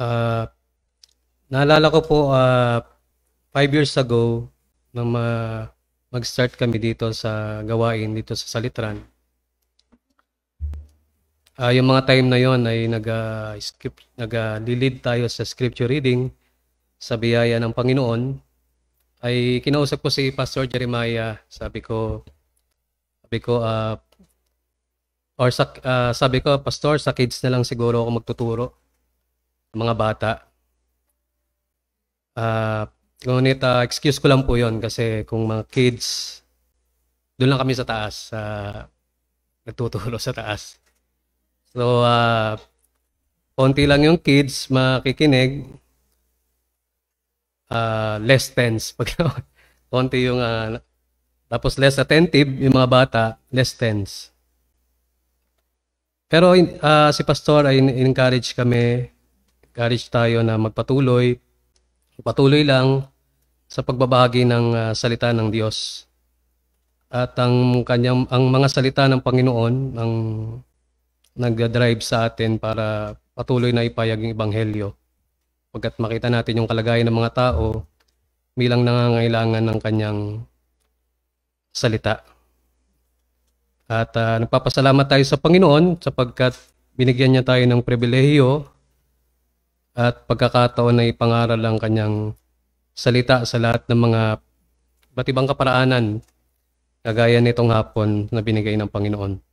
Uh, naalala ko po, uh, five years ago, nung ma- mag-start kami dito sa gawain, dito sa Salitran, uh, yung mga time na yon ay nag-script uh, lead tayo sa scripture reading sa biyaya ng Panginoon ay kinausap ko si Pastor Jeremiah sabi ko sabi ko uh, or sa, uh, sabi ko pastor sa kids na lang siguro ako magtuturo mga bata. Uh, ngunit uh, excuse ko lang po yon kasi kung mga kids, doon lang kami sa taas, uh, nagtutulo sa taas. So, uh, konti lang yung kids makikinig, uh, less tense. Pag konti yung, uh, tapos less attentive yung mga bata, less tense. Pero uh, si Pastor ay in- encourage kami encourage tayo na magpatuloy, patuloy lang sa pagbabahagi ng uh, salita ng Diyos. At ang kanyang ang mga salita ng Panginoon ang nagda-drive sa atin para patuloy na ipayag yung ebanghelyo. Pagkat makita natin yung kalagayan ng mga tao, bilang nangangailangan ng kanyang salita. At uh, nagpapasalamat tayo sa Panginoon sapagkat binigyan niya tayo ng pribilehiyo at pagkakataon na ipangaral ang kanyang salita sa lahat ng mga batibang kaparaanan kagaya nitong hapon na binigay ng Panginoon.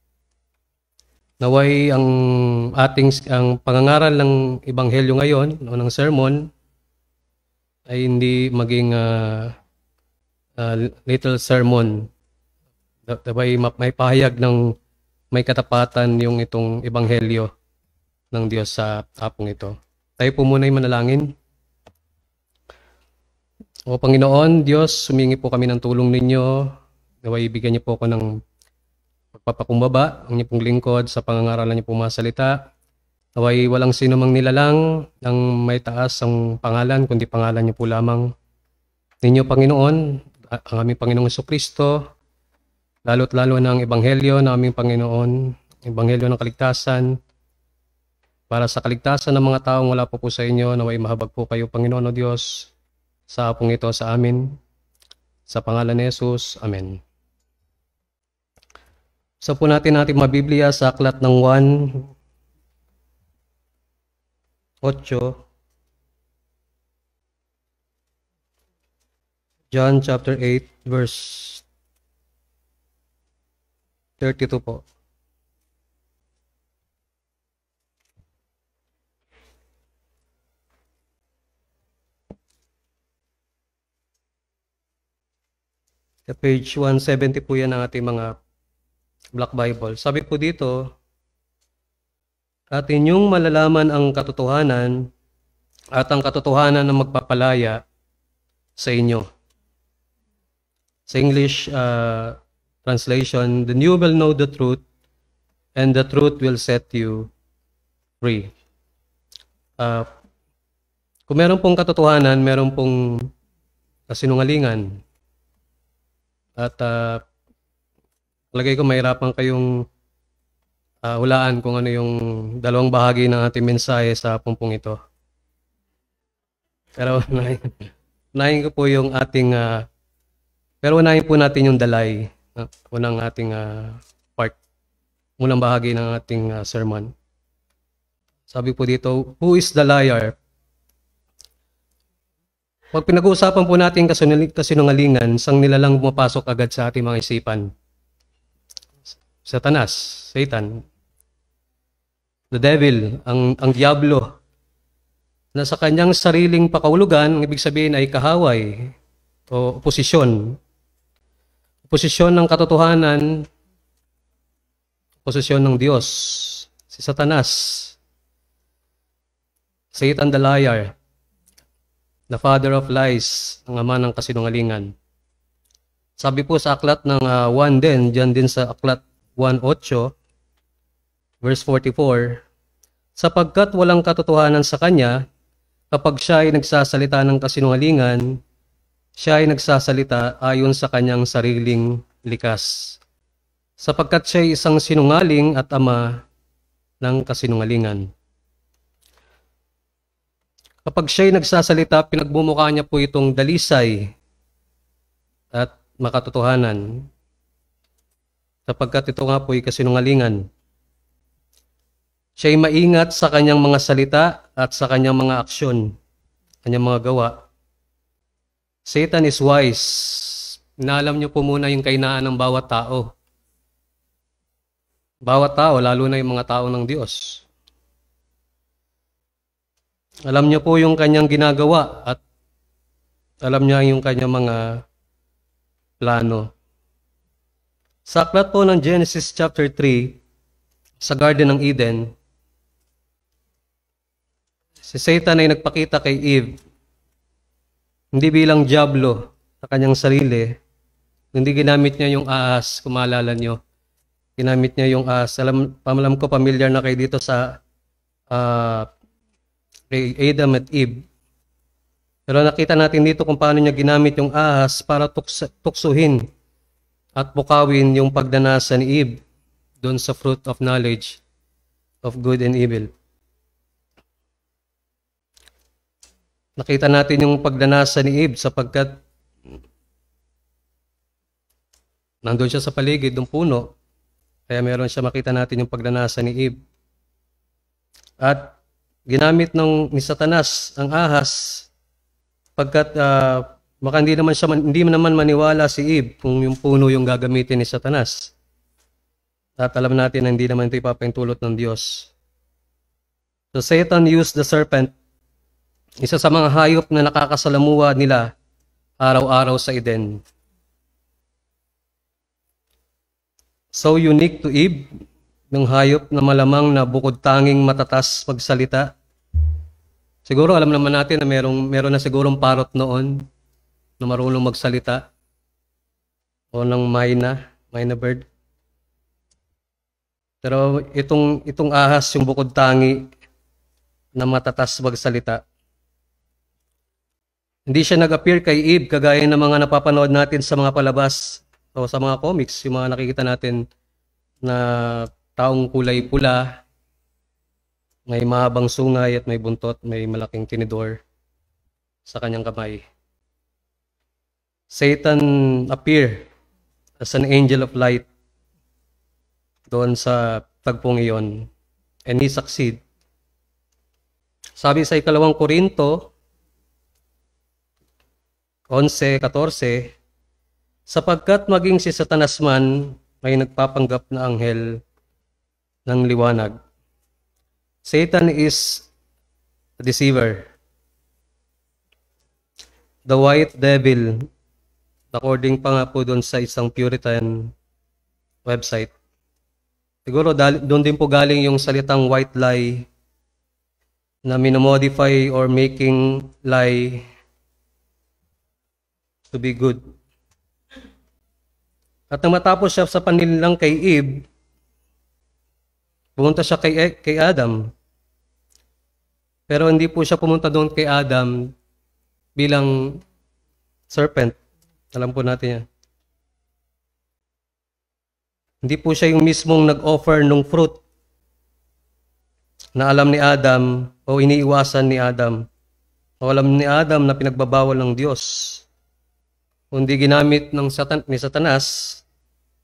Naway ang ating ang pangangaral ng ebanghelyo ngayon o ng sermon ay hindi maging uh, uh, little sermon. Dabay may pahayag ng may katapatan yung itong ebanghelyo ng Diyos sa tapong ito. Tayo po muna ay manalangin. O Panginoon, Diyos, sumingi po kami ng tulong ninyo. Naway ibigyan niyo po ako ng pagpapakumbaba, ang inyong lingkod sa pangangaralan niyo po mga salita. Naway walang sino mang nilalang ng may taas ang pangalan, kundi pangalan niyo po lamang. Ninyo, Panginoon, ang aming Panginoong Kristo, lalo't lalo ng Ebanghelyo ng aming Panginoon, Ebanghelyo ng Kaligtasan, para sa kaligtasan ng mga taong wala po po sa inyo, naway mahabag po kayo, Panginoon o Diyos, sa apong ito sa amin. Sa pangalan ni Jesus, Amen. Sa so po natin natin mabiblia sa aklat ng 1, 8, John chapter 8, verse 32 po. Page 170 po yan ang ating mga Black Bible. Sabi po dito, at inyong malalaman ang katotohanan at ang katotohanan ang magpapalaya sa inyo. Sa English uh, translation, The new will know the truth and the truth will set you free. Uh, kung meron pong katotohanan, meron pong kasinungalingan. At uh, ah, lagay ko mahirapan kayong uh, hulaan kung ano yung dalawang bahagi ng ating mensahe sa pumpong ito. Pero unahin, unahin ko po yung ating, uh, pero unahin po natin yung dalay, uh, unang ating uh, part, unang bahagi ng ating uh, sermon. Sabi po dito, Who is the liar? Pag pinag-uusapan po natin kasinungalingan, sang nilalang pumapasok agad sa ating mga isipan. Satanas, Satan, the devil, ang, ang diablo, na sa kanyang sariling pakaulugan, ang ibig sabihin ay kahaway o oposisyon. Oposisyon ng katotohanan, oposisyon ng Diyos, si Satanas, Satan the liar, the father of lies, ang ama ng kasinungalingan. Sabi po sa aklat ng uh, ah, 1 din, dyan din sa aklat 1.8, verse 44, Sapagkat walang katotohanan sa kanya, kapag siya ay nagsasalita ng kasinungalingan, siya ay nagsasalita ayon sa kanyang sariling likas. Sapagkat siya ay isang sinungaling at ama ng kasinungalingan. Kapag siya'y nagsasalita, pinagmumukha niya po itong dalisay at makatotohanan sapagkat ito nga po'y kasinungalingan. Siya'y maingat sa kanyang mga salita at sa kanyang mga aksyon, kanyang mga gawa. Satan is wise. Naalam niyo po muna yung kainaan ng bawat tao. Bawat tao, lalo na yung mga tao ng Diyos. Alam niya po yung kanyang ginagawa at alam niya yung kanyang mga plano. Sa aklat po ng Genesis chapter 3, sa Garden ng Eden, si Satan ay nagpakita kay Eve, hindi bilang jablo sa kanyang sarili, hindi ginamit niya yung aas, kung maalala niyo. Ginamit niya yung aas. Alam, pamalam ko, pamilyar na kayo dito sa uh, kay Adam at Eve. Pero nakita natin dito kung paano niya ginamit yung ahas para tuks- tuksuhin at bukawin yung pagdanasa ni Eve doon sa fruit of knowledge of good and evil. Nakita natin yung pagdanasa ni Eve sapagkat nandun siya sa paligid ng puno, kaya meron siya makita natin yung pagdanasa ni Eve. At ginamit ng ni Satanas ang ahas pagkat uh, baka hindi naman siya hindi naman maniwala si Eve kung yung puno yung gagamitin ni Satanas. At alam natin na hindi naman ito ipapahintulot ng Diyos. So Satan used the serpent, isa sa mga hayop na nakakasalamuha nila araw-araw sa Eden. So unique to Eve, ng hayop na malamang na bukod tanging matatas magsalita. Siguro alam naman natin na merong, meron na sigurong parot noon na marunong magsalita o ng myna, myna bird. Pero itong, itong ahas, yung bukod tangi na matatas magsalita. Hindi siya nag-appear kay Eve kagaya ng mga napapanood natin sa mga palabas o sa mga comics, yung mga nakikita natin na taong kulay pula, may mahabang sungay at may buntot, may malaking tinidor sa kanyang kamay. Satan appear as an angel of light doon sa tagpong iyon and he succeed. Sabi sa ikalawang Korinto 11:14 sapagkat maging si Satanas man may nagpapanggap na anghel ng liwanag. Satan is a deceiver. The white devil, according pa nga po doon sa isang Puritan website. Siguro doon din po galing yung salitang white lie na minomodify or making lie to be good. At nang matapos siya sa panilang kay Eve, Pumunta siya kay, eh, kay Adam. Pero hindi po siya pumunta doon kay Adam bilang serpent. Alam po natin yan. Hindi po siya yung mismong nag-offer ng fruit na alam ni Adam o iniiwasan ni Adam o alam ni Adam na pinagbabawal ng Diyos. Kundi ginamit ng satan ni Satanas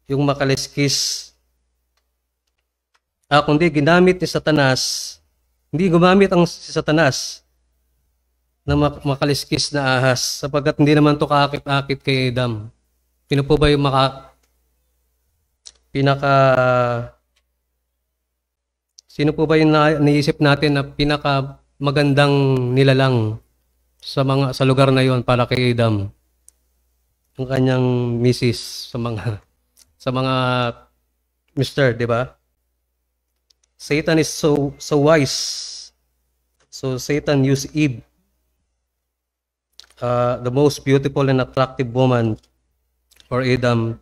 yung makaliskis Ah, kundi ginamit ni Satanas, hindi gumamit ang si Satanas na makaliskis na ahas sapagkat hindi naman to kaakit-akit kay Adam. Sino po ba yung maka pinaka Sino po ba yung naiisip natin na pinaka magandang nilalang sa mga sa lugar na yon para kay Adam? Ang kanyang misis sa mga sa mga mister, di ba? Satan is so so wise. So Satan used Eve, uh, the most beautiful and attractive woman, or Adam,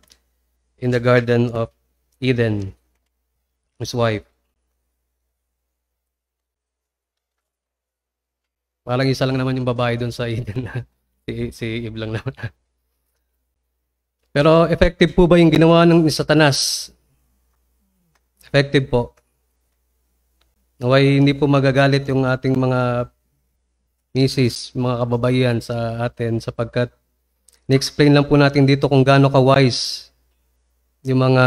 in the Garden of Eden, his wife. Parang isa lang naman yung babae doon sa Eden na si, si Eve lang naman. Pero effective po ba yung ginawa ng Satanas? Effective po. Naway hindi po magagalit yung ating mga misis, mga kababayan sa atin sapagkat ni-explain lang po natin dito kung gaano ka-wise yung mga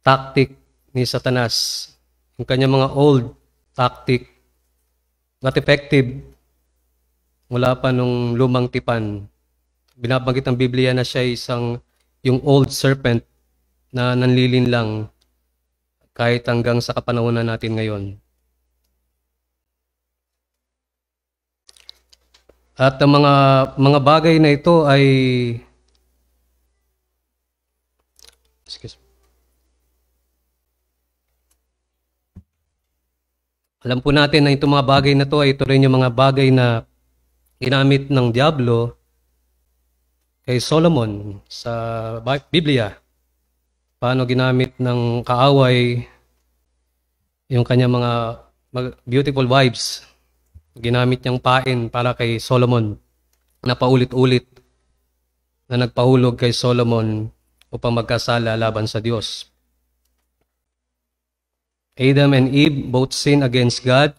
tactic ni Satanas. Yung kanya mga old tactic, not effective, mula pa nung lumang tipan. Binabanggit ng Biblia na siya isang yung old serpent na nanlilin lang kahit hanggang sa kapanahonan natin ngayon. At ang mga mga bagay na ito ay Excuse me. Alam po natin na itong mga bagay na to ay ito rin yung mga bagay na inamit ng Diablo kay Solomon sa Biblia paano ginamit ng kaaway yung kanya mga beautiful wives. Ginamit niyang pain para kay Solomon na paulit-ulit na nagpahulog kay Solomon upang magkasala laban sa Diyos. Adam and Eve both sin against God.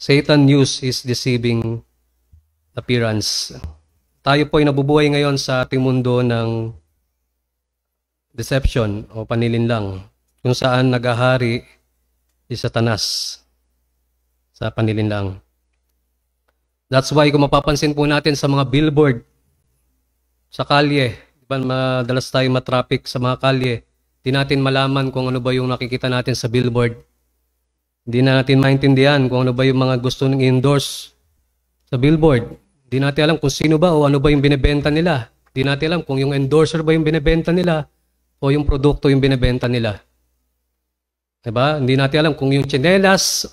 Satan used his deceiving appearance. Tayo po ay nabubuhay ngayon sa ating mundo ng deception o panilinlang kung saan nagahari si Satanas sa panilinlang. That's why kung mapapansin po natin sa mga billboard sa kalye, di ba madalas tayo matraffic sa mga kalye, di natin malaman kung ano ba yung nakikita natin sa billboard. Hindi na natin maintindihan kung ano ba yung mga gusto nang endorse sa billboard. Di natin alam kung sino ba o ano ba yung binebenta nila. Di natin alam kung yung endorser ba yung binebenta nila o yung produkto yung binebenta nila. Diba? Hindi natin alam kung yung chinelas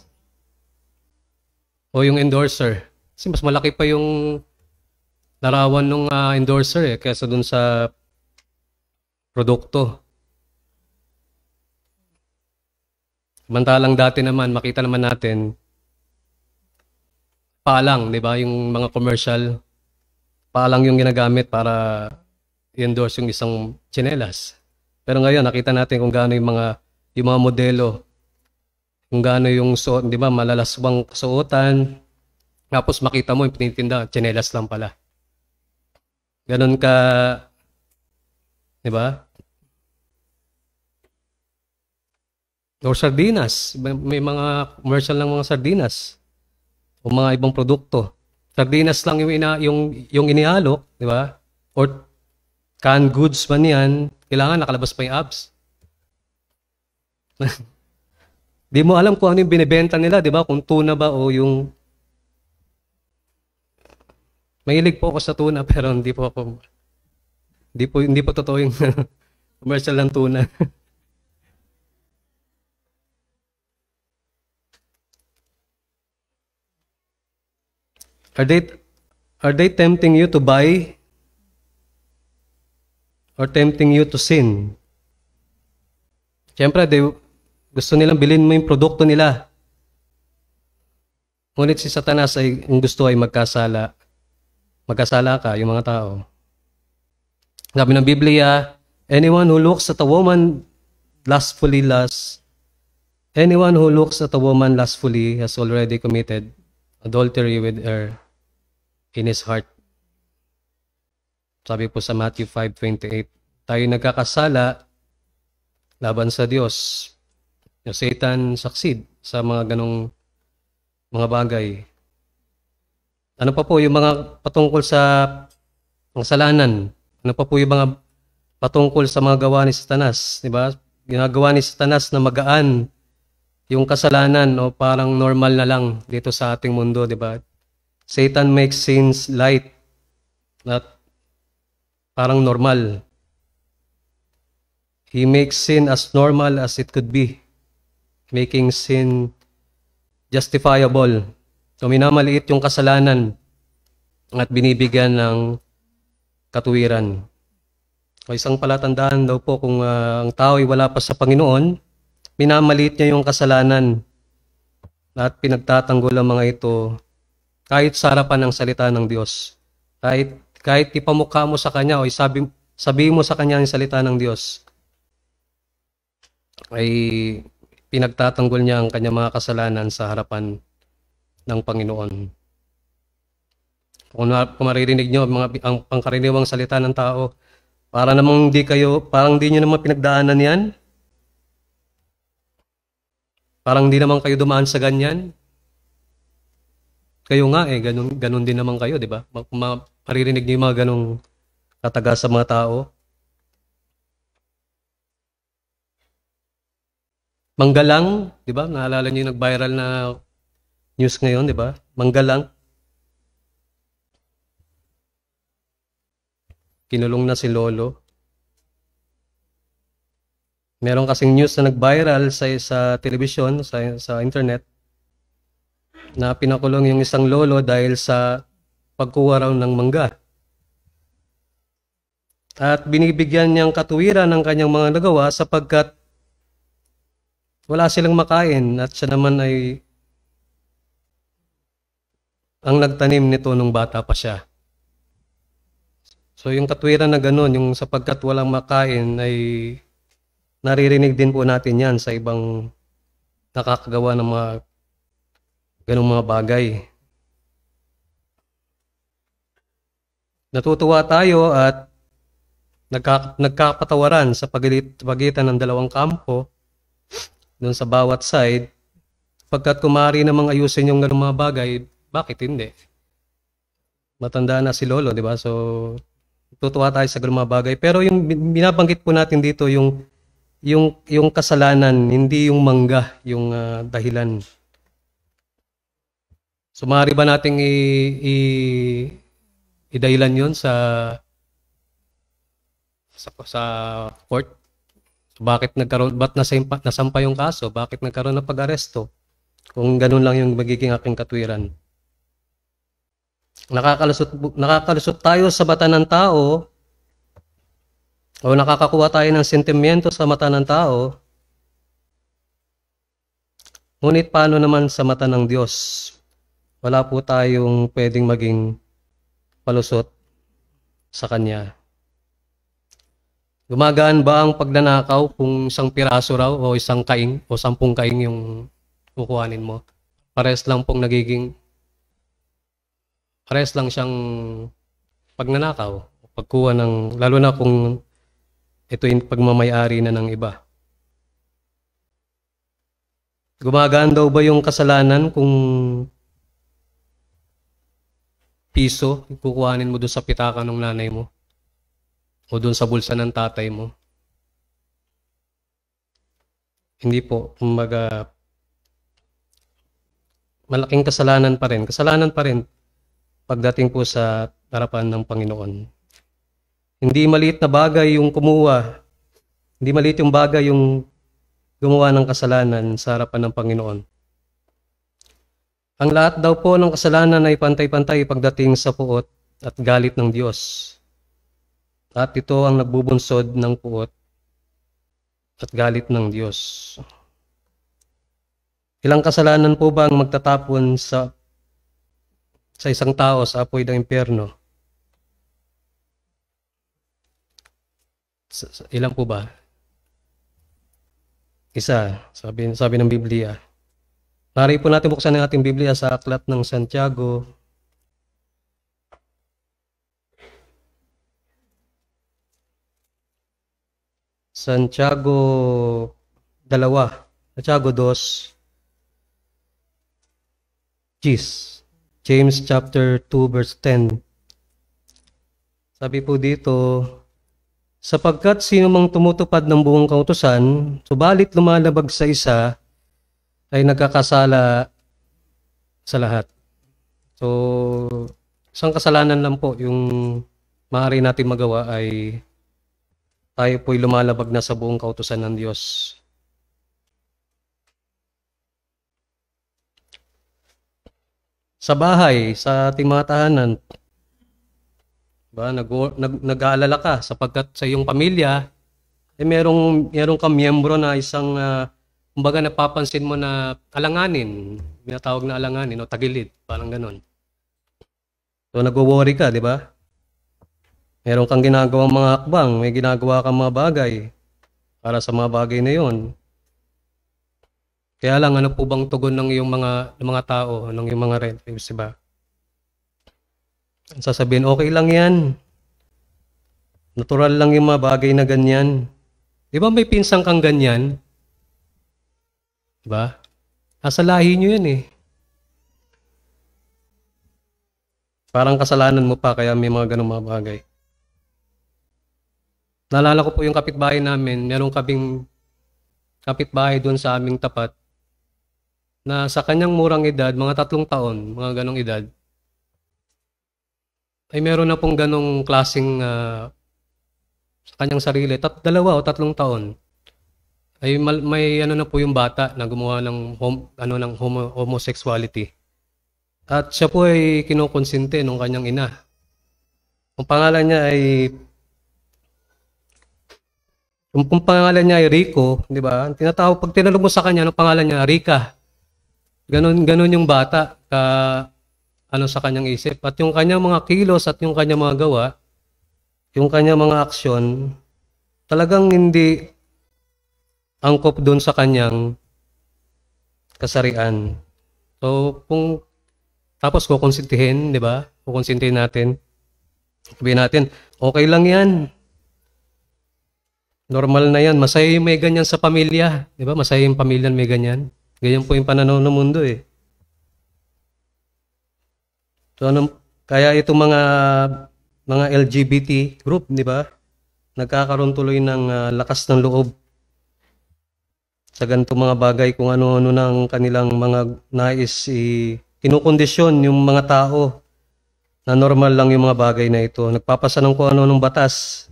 o yung endorser. Kasi mas malaki pa yung larawan ng uh, ah, endorser eh, kesa dun sa produkto. Samantalang dati naman, makita naman natin, palang, di ba? Yung mga commercial, palang yung ginagamit para i-endorse yung isang chinelas. Pero ngayon, nakita natin kung gaano yung mga, yung mga modelo, kung gaano yung suot, di ba, malalasbang suotan, tapos makita mo yung tinitinda, chinelas lang pala. Ganon ka, di ba? Or sardinas. May mga commercial ng mga sardinas. O mga ibang produkto. Sardinas lang yung, ina, yung, yung inialok, di ba? Or canned goods man yan, kailangan nakalabas pa yung abs. Di mo alam kung ano yung binibenta nila, di ba? Kung tuna ba o yung... Mahilig po ako sa tuna pero hindi po ako... Hindi po, hindi po totoo yung commercial ng tuna. are they are they tempting you to buy or tempting you to sin. Siyempre, they, gusto nilang bilhin mo yung produkto nila. Ngunit si Satanas ay ang gusto ay magkasala. Magkasala ka, yung mga tao. Sabi ng Biblia, anyone who looks at a woman lustfully lust, anyone who looks at a woman lustfully has already committed adultery with her in his heart. Sabi po sa Matthew 5.28, tayo nagkakasala laban sa Diyos. Yung Satan succeed sa mga ganong mga bagay. Ano pa po yung mga patungkol sa kasalanan? Ano pa po yung mga patungkol sa mga gawa ni Satanas? Di ba? Ginagawa ni Satanas na magaan yung kasalanan o parang normal na lang dito sa ating mundo, di ba? Satan makes sins light. Not parang normal. He makes sin as normal as it could be, making sin justifiable. So minamaliit yung kasalanan at binibigyan ng katuwiran. O isang palatandaan daw po kung uh, ang tao ay wala pa sa Panginoon, minamaliit niya yung kasalanan at pinagtatanggol ang mga ito kahit sa harapan ng salita ng Diyos, kahit kahit ipamukha mo sa kanya o isabi, sabihin mo sa kanya ang salita ng Diyos, ay pinagtatanggol niya ang kanyang mga kasalanan sa harapan ng Panginoon. Kung, kung maririnig niyo mga, ang pangkaraniwang salita ng tao, para namang hindi kayo, parang hindi niyo naman pinagdaanan yan, Parang hindi naman kayo dumaan sa ganyan. Kayo nga eh, ganun, ganun din naman kayo, di ba? Paririnig niyo yung mga ganong kataga sa mga tao. Manggalang, di ba? Naalala niyo yung nag-viral na news ngayon, di ba? Manggalang. Kinulong na si Lolo. Meron kasing news na nag-viral sa, sa television, sa, sa internet, na pinakulong yung isang lolo dahil sa pagkuha raw ng mangga. At binibigyan niyang katuwiran ng kanyang mga nagawa sapagkat wala silang makain at siya naman ay ang nagtanim nito nung bata pa siya. So yung katuwiran na ganun, yung sapagkat walang makain ay naririnig din po natin yan sa ibang nakakagawa ng mga ganung mga bagay. Natutuwa tayo at nagka, nagkapatawaran sa pagilit, pagitan ng dalawang kampo doon sa bawat side. Pagkat kumari namang ayusin yung mga bagay, bakit hindi? Matanda na si Lolo, di ba? So, tutuwa tayo sa mga bagay. Pero yung binabanggit po natin dito, yung yung yung kasalanan hindi yung mangga yung uh, dahilan sumari so, ba nating i, i idaylan yon sa sa, sa court. So, bakit nagkaroon, ba't na nasampa yung kaso? Bakit nagkaroon ng pag-aresto? Kung ganun lang yung magiging aking katwiran. Nakakalusot, nakakalusot tayo sa mata ng tao o nakakakuha tayo ng sentimiento sa mata ng tao Ngunit paano naman sa mata ng Diyos? Wala po tayong pwedeng maging palusot sa kanya. Gumagaan ba ang pagnanakaw kung isang piraso raw o isang kaing o sampung kaing yung kukuhanin mo? Pares lang pong nagiging pares lang siyang pagnanakaw o pagkuha ng lalo na kung ito yung pagmamayari na ng iba. Gumagaan daw ba yung kasalanan kung piso, kukuhanin mo doon sa pitaka ng nanay mo o doon sa bulsa ng tatay mo. Hindi po, kumbaga, malaking kasalanan pa rin. Kasalanan pa rin pagdating po sa harapan ng Panginoon. Hindi maliit na bagay yung kumuha. Hindi maliit yung bagay yung gumawa ng kasalanan sa harapan ng Panginoon. Ang lahat daw po ng kasalanan ay pantay-pantay pagdating sa puot at galit ng Diyos. At ito ang nagbubunsod ng puot at galit ng Diyos. Ilang kasalanan po ba ang magtatapon sa sa isang tao sa apoy ng impyerno? Ilang po ba? Isa, sabi, sabi ng Biblia. Pari po natin buksan ang ating Biblia sa Aklat ng Santiago. Santiago 2. Santiago 2. Jesus. James chapter 2 verse 10. Sabi po dito, sapagkat sino mang tumutupad ng buong kautosan, subalit lumalabag sa isa, ay nagkakasala sa lahat. So, isang kasalanan lang po yung maaari natin magawa ay tayo po'y lumalabag na sa buong kautusan ng Diyos. Sa bahay, sa ating mga tahanan, ba, nag, nag, nag-aalala ka sapagkat sa iyong pamilya, eh, merong, merong ka miyembro na isang uh, kumbaga napapansin mo na alanganin, minatawag na alanganin o tagilid, parang ganun. So nagwo-worry ka, di ba? Meron kang ginagawang mga hakbang, may ginagawa kang mga bagay para sa mga bagay na yon. Kaya lang, ano po bang tugon ng iyong mga, ng mga tao, ng iyong mga relatives, di ba? Sasabihin, okay lang yan. Natural lang yung mga bagay na ganyan. Di ba may pinsang kang ganyan? Diba? Nasa lahi nyo yan eh. Parang kasalanan mo pa kaya may mga ganong mga bagay. Naalala ko po yung kapitbahay namin, merong kabing kapitbahay doon sa aming tapat na sa kanyang murang edad, mga tatlong taon, mga ganong edad, ay meron na pong ganong klaseng uh, sa kanyang sarili, tat, dalawa o tatlong taon ay mal, may ano na po yung bata na gumawa ng hom, ano ng homo, homosexuality. At siya po ay kinokonsente ng kanyang ina. Ang pangalan niya ay yung kung pangalan niya ay Rico, di ba? Tinatawag pag tinanong mo sa kanya, ang pangalan niya? Rika. Ganon, ganon yung bata ka ano sa kanyang isip. At yung kanyang mga kilos at yung kanyang mga gawa, yung kanyang mga aksyon, talagang hindi angkop doon sa kanyang kasarian. So, kung tapos kukonsintihin, di ba? Kukonsentihin natin. Sabihin natin, okay lang yan. Normal na yan. Masaya yung may ganyan sa pamilya. Di ba? Masaya yung pamilya may ganyan. Ganyan po yung pananaw ng mundo eh. So, ano, kaya itong mga mga LGBT group, di ba? Nagkakaroon tuloy ng uh, lakas ng loob sa ganito mga bagay kung ano-ano ng kanilang mga nais i kinukondisyon yung mga tao na normal lang yung mga bagay na ito. Nagpapasa ng kung ano-anong batas.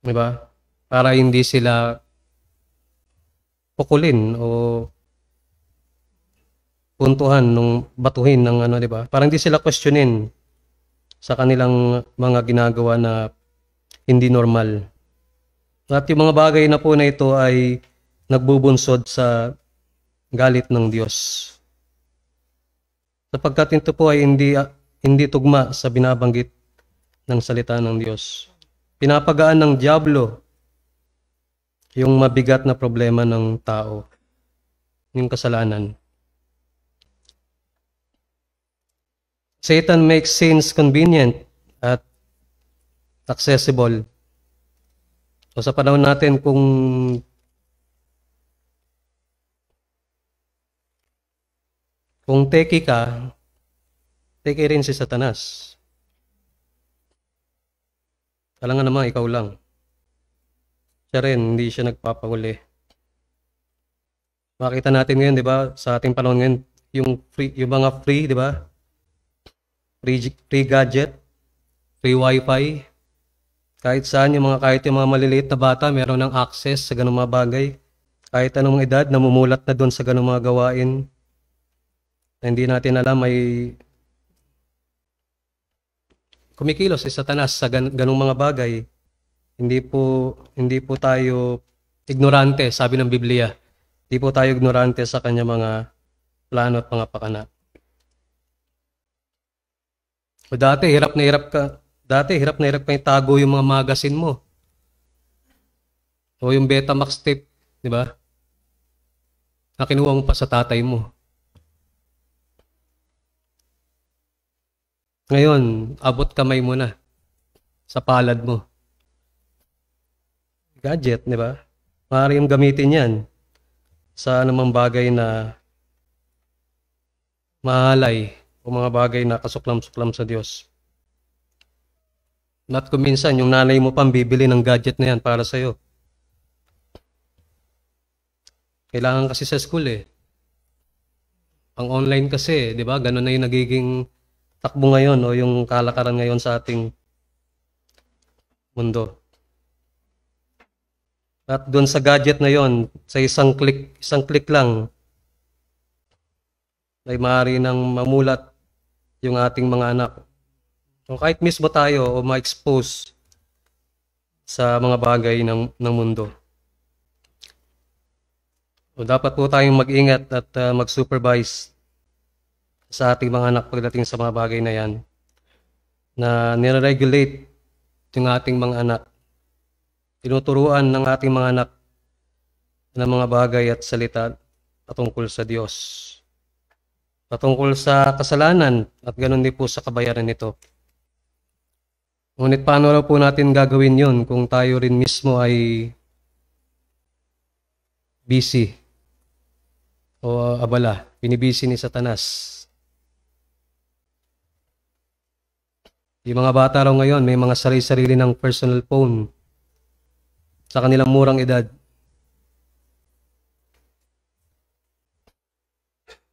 Diba? Para hindi sila pukulin o puntuhan nung batuhin ng ano, 'di ba? Parang hindi sila questionin sa kanilang mga ginagawa na hindi normal. At yung mga bagay na po na ito ay nagbubunsod sa galit ng Diyos. Sapagkat ito po ay hindi, ah, hindi tugma sa binabanggit ng salita ng Diyos. Pinapagaan ng Diablo yung mabigat na problema ng tao, yung kasalanan. Satan makes sins convenient at accessible So sa panahon natin kung kung teki ka, teki rin si Satanas. Alam nga naman, ikaw lang. Siya rin, hindi siya nagpapahuli. Makita natin ngayon, di ba, sa ating panahon ngayon, yung, free, yung mga free, di ba? Free, free gadget, free wifi, kahit saan, yung mga, kahit yung mga maliliit na bata, meron ng access sa ganung mga bagay. Kahit anong edad, namumulat na doon sa ganung mga gawain. Na hindi natin alam, may kumikilos si Satanas sa gan- ganung mga bagay. Hindi po, hindi po tayo ignorante, sabi ng Biblia. Hindi po tayo ignorante sa kanya mga plano at mga pakana. O dati, hirap na hirap ka, Dati, hirap na hirap kang itago yung mga magazine mo. O yung Betamax tape, di ba? Na kinuha mo pa sa tatay mo. Ngayon, abot kamay mo na sa palad mo. Gadget, di ba? Maaari yung gamitin yan sa anumang bagay na mahalay o mga bagay na kasuklam-suklam sa Diyos. Not kung minsan, yung nanay mo pang bibili ng gadget na yan para sa'yo. Kailangan kasi sa school eh. Ang online kasi, di ba? Ganun na yung nagiging takbo ngayon o yung kalakaran ngayon sa ating mundo. At doon sa gadget na yon, sa isang click, isang click lang, ay maaari nang mamulat yung ating mga anak So, kahit mismo tayo o ma-expose sa mga bagay ng, ng mundo. O dapat po tayong mag-ingat at uh, mag-supervise sa ating mga anak pagdating sa mga bagay na yan na nire-regulate yung ating mga anak. Tinuturuan ng ating mga anak ng mga bagay at salita patungkol sa Diyos. Patungkol sa kasalanan at ganun din po sa kabayaran nito. Ngunit paano raw po natin gagawin yon kung tayo rin mismo ay busy o abala, binibisi ni Satanas. Yung mga bata raw ngayon, may mga sarili-sarili ng personal phone sa kanilang murang edad.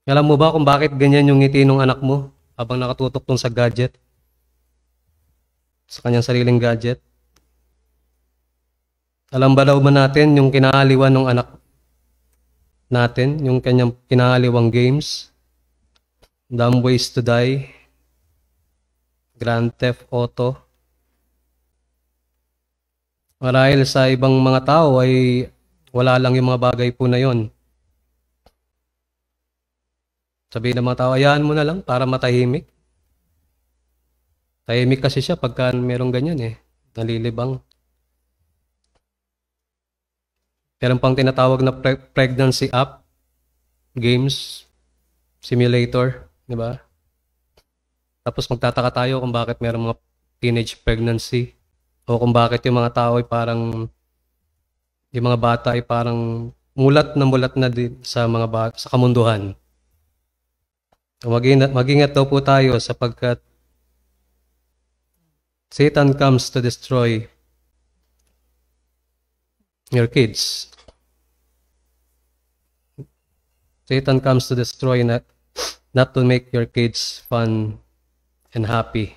Alam mo ba kung bakit ganyan yung ngiti ng anak mo habang nakatutok sa gadget? sa kanyang sariling gadget? Alam ba daw ba natin yung kinaaliwan ng anak natin, yung kanyang kinaaliwang games? Dumb Ways to Die, Grand Theft Auto. Marahil sa ibang mga tao ay wala lang yung mga bagay po na yon. Sabihin ng mga tao, ayaan mo na lang para matahimik. Tahimik kasi siya pagka merong ganyan eh. Nalilibang. Meron pang tinatawag na pre- pregnancy app, games, simulator, di ba? Tapos magtataka tayo kung bakit merong mga teenage pregnancy o kung bakit yung mga tao ay parang yung mga bata ay parang mulat na mulat na din sa mga sa kamunduhan. Mag-ingat, mag daw po tayo sapagkat Satan comes to destroy your kids. Satan comes to destroy not, not to make your kids fun and happy.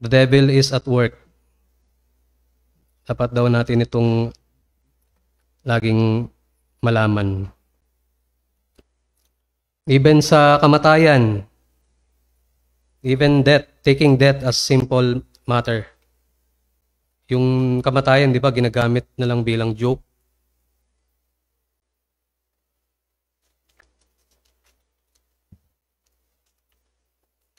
The devil is at work. Dapat daw natin itong laging malaman. Even sa kamatayan, even death, taking death as simple matter. Yung kamatayan, di ba, ginagamit na lang bilang joke.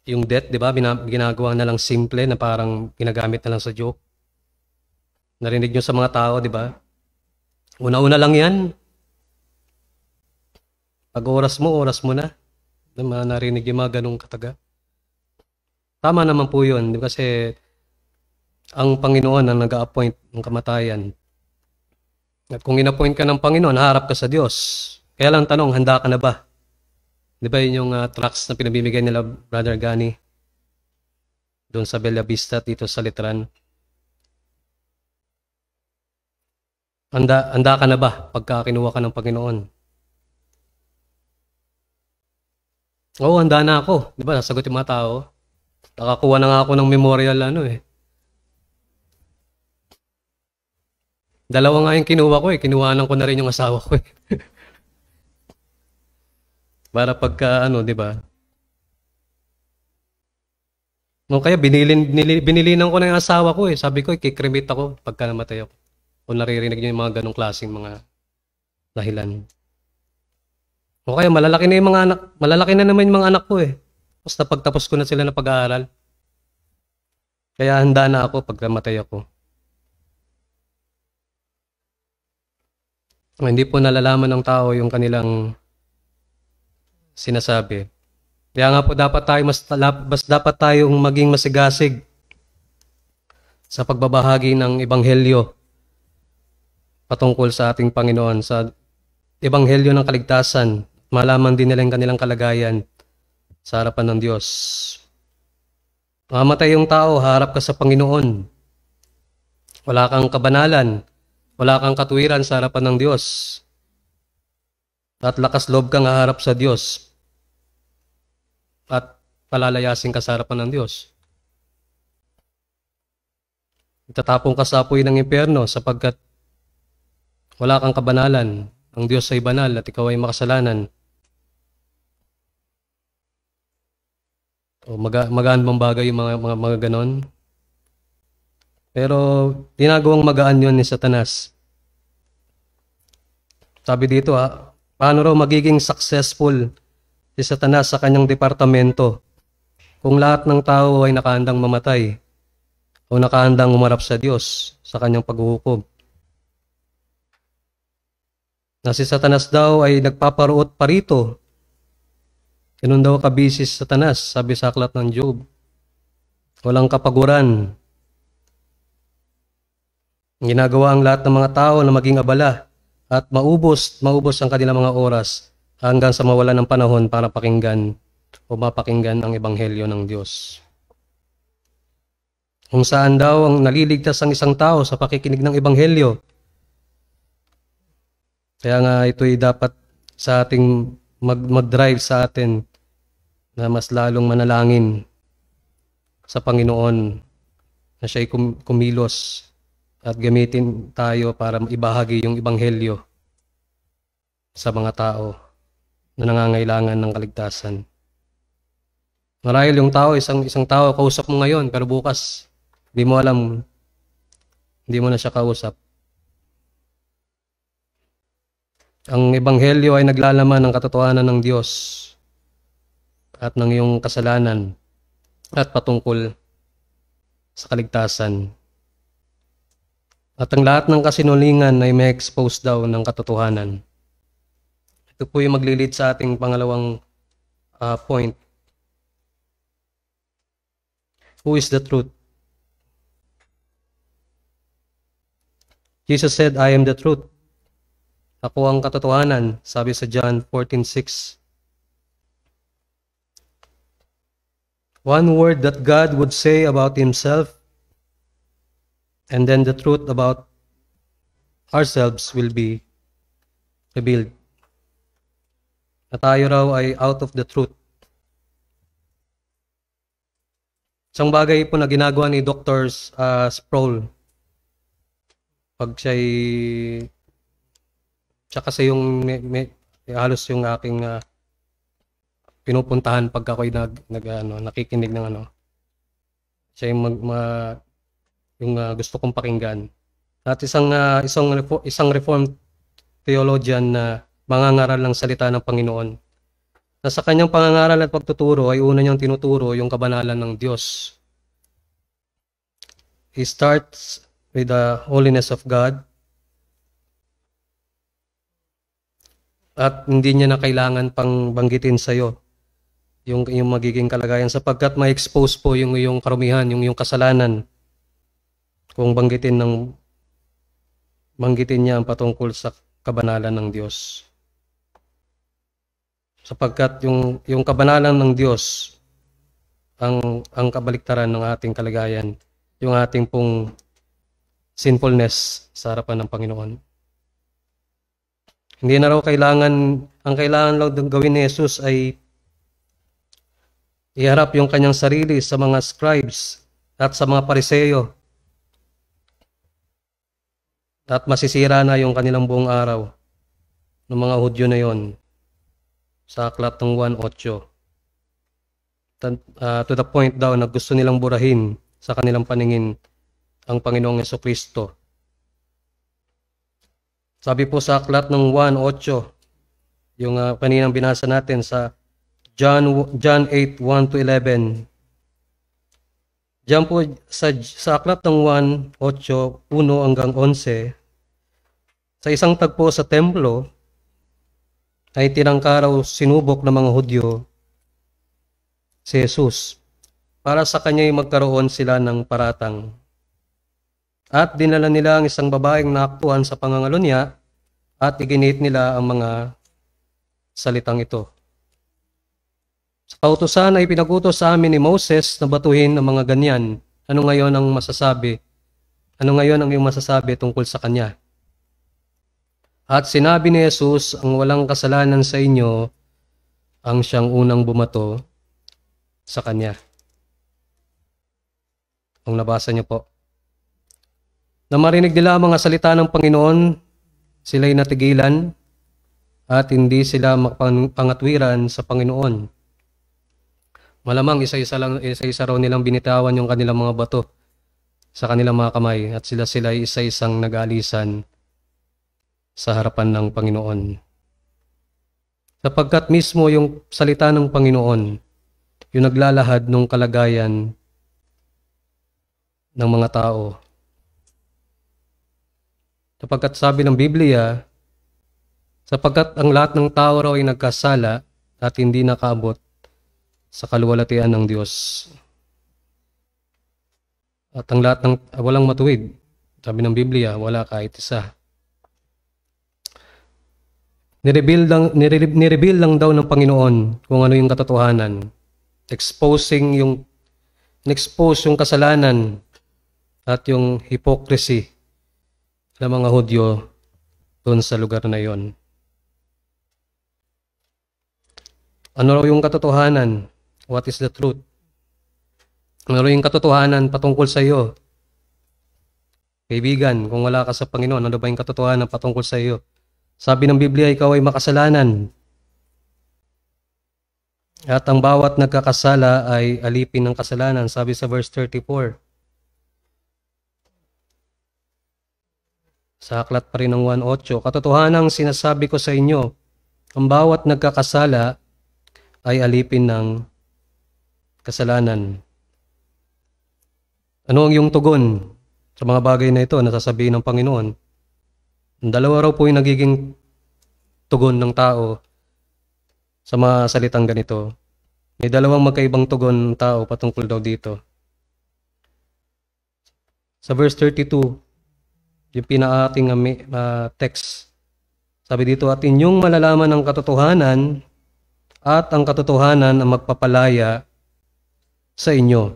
Yung death, di ba, ginagawa na lang simple na parang ginagamit na lang sa joke. Narinig nyo sa mga tao, di ba? Una-una lang yan, pag oras mo, oras mo na. Na diba, narinig yung mga ganong kataga. Tama naman po yun. Di ba? Kasi ang Panginoon ang nag-appoint ng kamatayan. At kung inappoint ka ng Panginoon, harap ka sa Diyos. Kaya lang tanong, handa ka na ba? Di ba yun yung uh, tracks na pinabibigay nila Brother Gani? Doon sa Bella Vista, dito sa Litran. Handa, handa ka na ba pagka kinuha ka ng Panginoon? Oo, oh, handa na ako. Di ba, nasagot yung mga tao. Nakakuha na nga ako ng memorial ano eh. Dalawa nga yung kinuha ko eh. Kinuhanan ko na rin yung asawa ko eh. Para pagka ano, di ba? No, kaya binilin, binilinan ko na yung asawa ko eh. Sabi ko, ikikrimit ako pagka namatay ako. O naririnig niyo yung mga ganong klaseng mga dahilan. O kaya malalaki na yung mga anak, malalaki na naman yung mga anak ko eh. Tapos napagtapos ko na sila ng pag-aaral. Kaya handa na ako pag namatay ako. Hindi po nalalaman ng tao yung kanilang sinasabi. Kaya nga po dapat tayo mas, mas dapat tayong maging masigasig sa pagbabahagi ng ebanghelyo patungkol sa ating Panginoon sa ebanghelyo ng kaligtasan malaman din nila yung kanilang kalagayan sa harapan ng Diyos. Mamatay yung tao, harap ka sa Panginoon. Wala kang kabanalan, wala kang katuwiran sa harapan ng Diyos. At lakas loob kang haharap sa Diyos. At palalayasin ka sa harapan ng Diyos. Itatapong ka sa apoy ng impyerno sapagkat wala kang kabanalan, ang Diyos ay banal at ikaw ay makasalanan. O maga, magaan bang bagay yung mga, mga, mga ganon? Pero tinagawang magaan yon ni Satanas. Sabi dito ha, ah, paano raw magiging successful si Satanas sa kanyang departamento kung lahat ng tao ay nakaandang mamatay o nakaandang umarap sa Diyos sa kanyang paghuhukom. Na si Satanas daw ay nagpaparuot parito Ganun daw kabisi sa tanas, sabi sa aklat ng Job. Walang kapaguran. Ginagawa ang lahat ng mga tao na maging abala at maubos, maubos ang kanilang mga oras hanggang sa mawala ng panahon para pakinggan o mapakinggan ang ebanghelyo ng Diyos. Kung saan daw ang naliligtas ang isang tao sa pakikinig ng ebanghelyo. Kaya nga ito ay dapat sa ating mag, mag-drive sa atin na mas lalong manalangin sa Panginoon na siya'y kumilos at gamitin tayo para ibahagi yung ibanghelyo sa mga tao na nangangailangan ng kaligtasan. Marahil yung tao, isang isang tao kausap mo ngayon pero bukas hindi mo alam hindi mo na siya kausap. Ang ebanghelyo ay naglalaman ng katotohanan ng Diyos at ng iyong kasalanan at patungkol sa kaligtasan. At ang lahat ng kasinungalingan ay may expose daw ng katotohanan. Ito po yung maglilid sa ating pangalawang uh, point. Who is the truth? Jesus said, I am the truth. Ako ang katotohanan, sabi sa John 14.6. One word that God would say about Himself, and then the truth about ourselves will be revealed. Na tayo raw ay out of the truth. Isang bagay po na ginagawa ni Dr. Uh, Sproul pag siya'y tsaka sa yung may, may, halos yung aking uh, pinupuntahan pag ako'y nag, nag ano, nakikinig ng ano. Siya yung mag, ma, yung uh, gusto kong pakinggan. At isang uh, isang reform, isang reformed theologian na mangangaral ng salita ng Panginoon. Na sa kanyang pangangaral at pagtuturo ay una niyang tinuturo yung kabanalan ng Diyos. He starts with the holiness of God. At hindi niya na kailangan pang banggitin sa iyo yung, yung magiging kalagayan sapagkat ma-expose po yung yung karumihan, yung yung kasalanan. Kung banggitin ng banggitin niya ang patungkol sa kabanalan ng Diyos. Sapagkat yung yung kabanalan ng Diyos ang ang kabaliktaran ng ating kalagayan, yung ating pong sinfulness sa harapan ng Panginoon. Hindi na raw kailangan, ang kailangan lang gawin ni Jesus ay iharap yung kanyang sarili sa mga scribes at sa mga pariseyo at masisira na yung kanilang buong araw ng mga Hudyo na yon sa aklat ng 1.8 uh, ah, to the point daw na gusto nilang burahin sa kanilang paningin ang Panginoong Yeso Kristo. Sabi po sa aklat ng 1.8, yung uh, kaninang binasa natin sa John, John 8, to 11. Diyan po sa, sa aklat ng 1, 8, 1 hanggang 11, sa isang tagpo sa templo, ay tinangkaraw sinubok ng mga Hudyo si Jesus para sa kanya'y magkaroon sila ng paratang. At dinala nila ang isang babaeng naaktuhan sa pangangalunya at iginit nila ang mga salitang ito. Sa kautosan ay pinagutos sa amin ni Moses na batuhin ang mga ganyan. Ano ngayon ang masasabi? Ano ngayon ang iyong masasabi tungkol sa kanya? At sinabi ni Jesus, ang walang kasalanan sa inyo, ang siyang unang bumato sa kanya. Kung nabasa niyo po. Na marinig nila ang mga salita ng Panginoon, sila'y natigilan at hindi sila makapangatwiran sa Panginoon. Malamang isa-isa lang isa-isa raw nilang binitawan yung kanilang mga bato sa kanilang mga kamay at sila sila isa-isang nag-alisan sa harapan ng Panginoon. Sapagkat mismo yung salita ng Panginoon yung naglalahad ng kalagayan ng mga tao. Sapagkat sabi ng Biblia, sapagkat ang lahat ng tao raw ay nagkasala at hindi nakaabot sa kaluwalhatian ng Diyos. At ang lahat ng ah, walang matuwid, sabi ng Biblia, wala kahit isa. Nireveal lang, nire, nireveal lang daw ng Panginoon kung ano yung katotohanan. Exposing yung, expose yung kasalanan at yung hypocrisy ng mga Hudyo doon sa lugar na yon. Ano raw yung katotohanan? What is the truth? Ano yung katotohanan patungkol sa iyo? Kaibigan, kung wala ka sa Panginoon, ano ba yung katotohanan patungkol sa iyo? Sabi ng Biblia, ikaw ay makasalanan. At ang bawat nagkakasala ay alipin ng kasalanan, sabi sa verse 34. Sa aklat pa rin ng 1.8, Katotohanan ang sinasabi ko sa inyo, ang bawat nagkakasala ay alipin ng kasalanan. Ano ang iyong tugon sa mga bagay na ito na sasabihin ng Panginoon? Ang dalawa raw po yung nagiging tugon ng tao sa mga salitang ganito. May dalawang magkaibang tugon ng tao patungkol daw dito. Sa verse 32, yung pinaating uh, text, sabi dito, at inyong malalaman ang katotohanan at ang katotohanan ang magpapalaya sa inyo.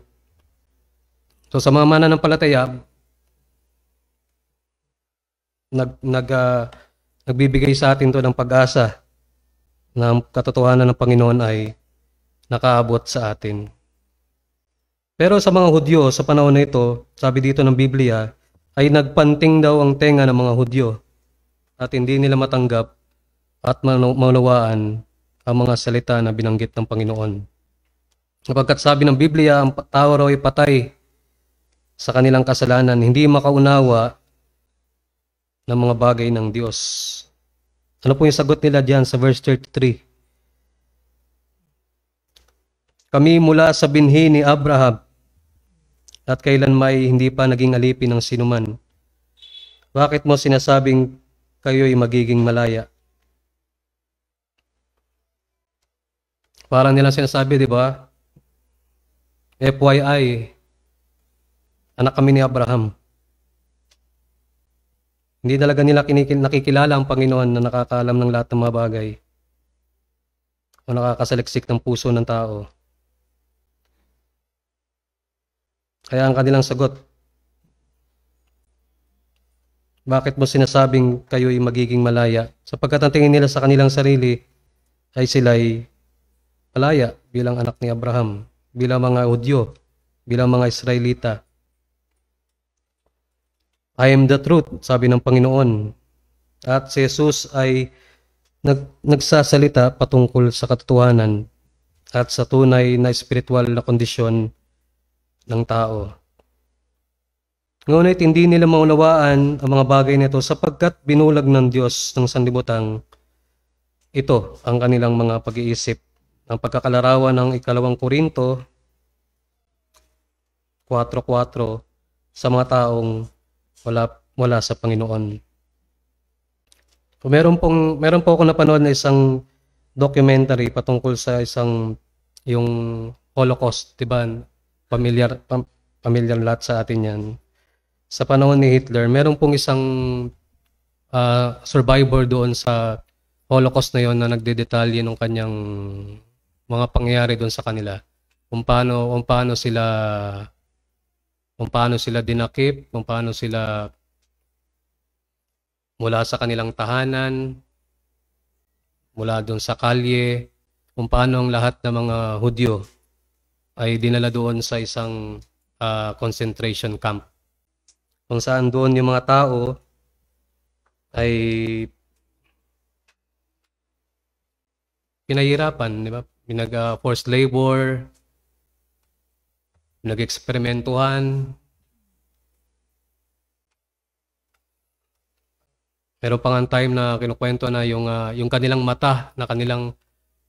So sa mga mananampalataya, nag, nag, uh, nagbibigay sa atin to ng pag-asa na ang katotohanan ng Panginoon ay nakaabot sa atin. Pero sa mga Hudyo, sa panahon na ito, sabi dito ng Biblia, ay nagpanting daw ang tenga ng mga Hudyo at hindi nila matanggap at maunawaan ang mga salita na binanggit ng Panginoon. Sapagkat sabi ng Biblia, ang tao raw ay patay sa kanilang kasalanan, hindi makaunawa ng mga bagay ng Diyos. Ano po yung sagot nila diyan sa verse 33? Kami mula sa binhi ni Abraham at kailan may hindi pa naging alipin ng sinuman. Bakit mo sinasabing kayo'y magiging malaya? Parang nilang sinasabi, di ba? FYI, anak kami ni Abraham. Hindi talaga nila nakikilala ang Panginoon na nakakaalam ng lahat ng mga bagay o nakakasaliksik ng puso ng tao. Kaya ang kanilang sagot, bakit mo sinasabing kayo'y magiging malaya? Sapagkat ang tingin nila sa kanilang sarili ay sila'y malaya bilang anak ni Abraham bilang mga Udyo, bilang mga Israelita. I am the truth, sabi ng Panginoon. At si Jesus ay nag, nagsasalita patungkol sa katotohanan at sa tunay na spiritual na kondisyon ng tao. Ngunit hindi nila maunawaan ang mga bagay nito sapagkat binulag ng Diyos ng sandibutang ito ang kanilang mga pag-iisip ng pagkakalarawan ng ikalawang Korinto 4.4 sa mga taong wala, wala sa Panginoon. So, meron, pong, meron po ako napanood na isang documentary patungkol sa isang yung Holocaust, di ba? Pamilyar, pam, pamilyar lahat sa atin yan. Sa panahon ni Hitler, meron pong isang uh, survivor doon sa Holocaust na yon na nagdedetalye ng kanyang mga pangyayari doon sa kanila. Kung paano, kung paano sila kung paano sila dinakip, kung paano sila mula sa kanilang tahanan, mula doon sa kalye, kung paano ang lahat ng mga Hudyo ay dinala doon sa isang uh, concentration camp. Kung saan doon yung mga tao ay pinahirapan, di ba? minaga nag-forced labor, nag-eksperimentuhan. Pero pa nga time na kinukwento na yung, uh, yung kanilang mata, na kanilang,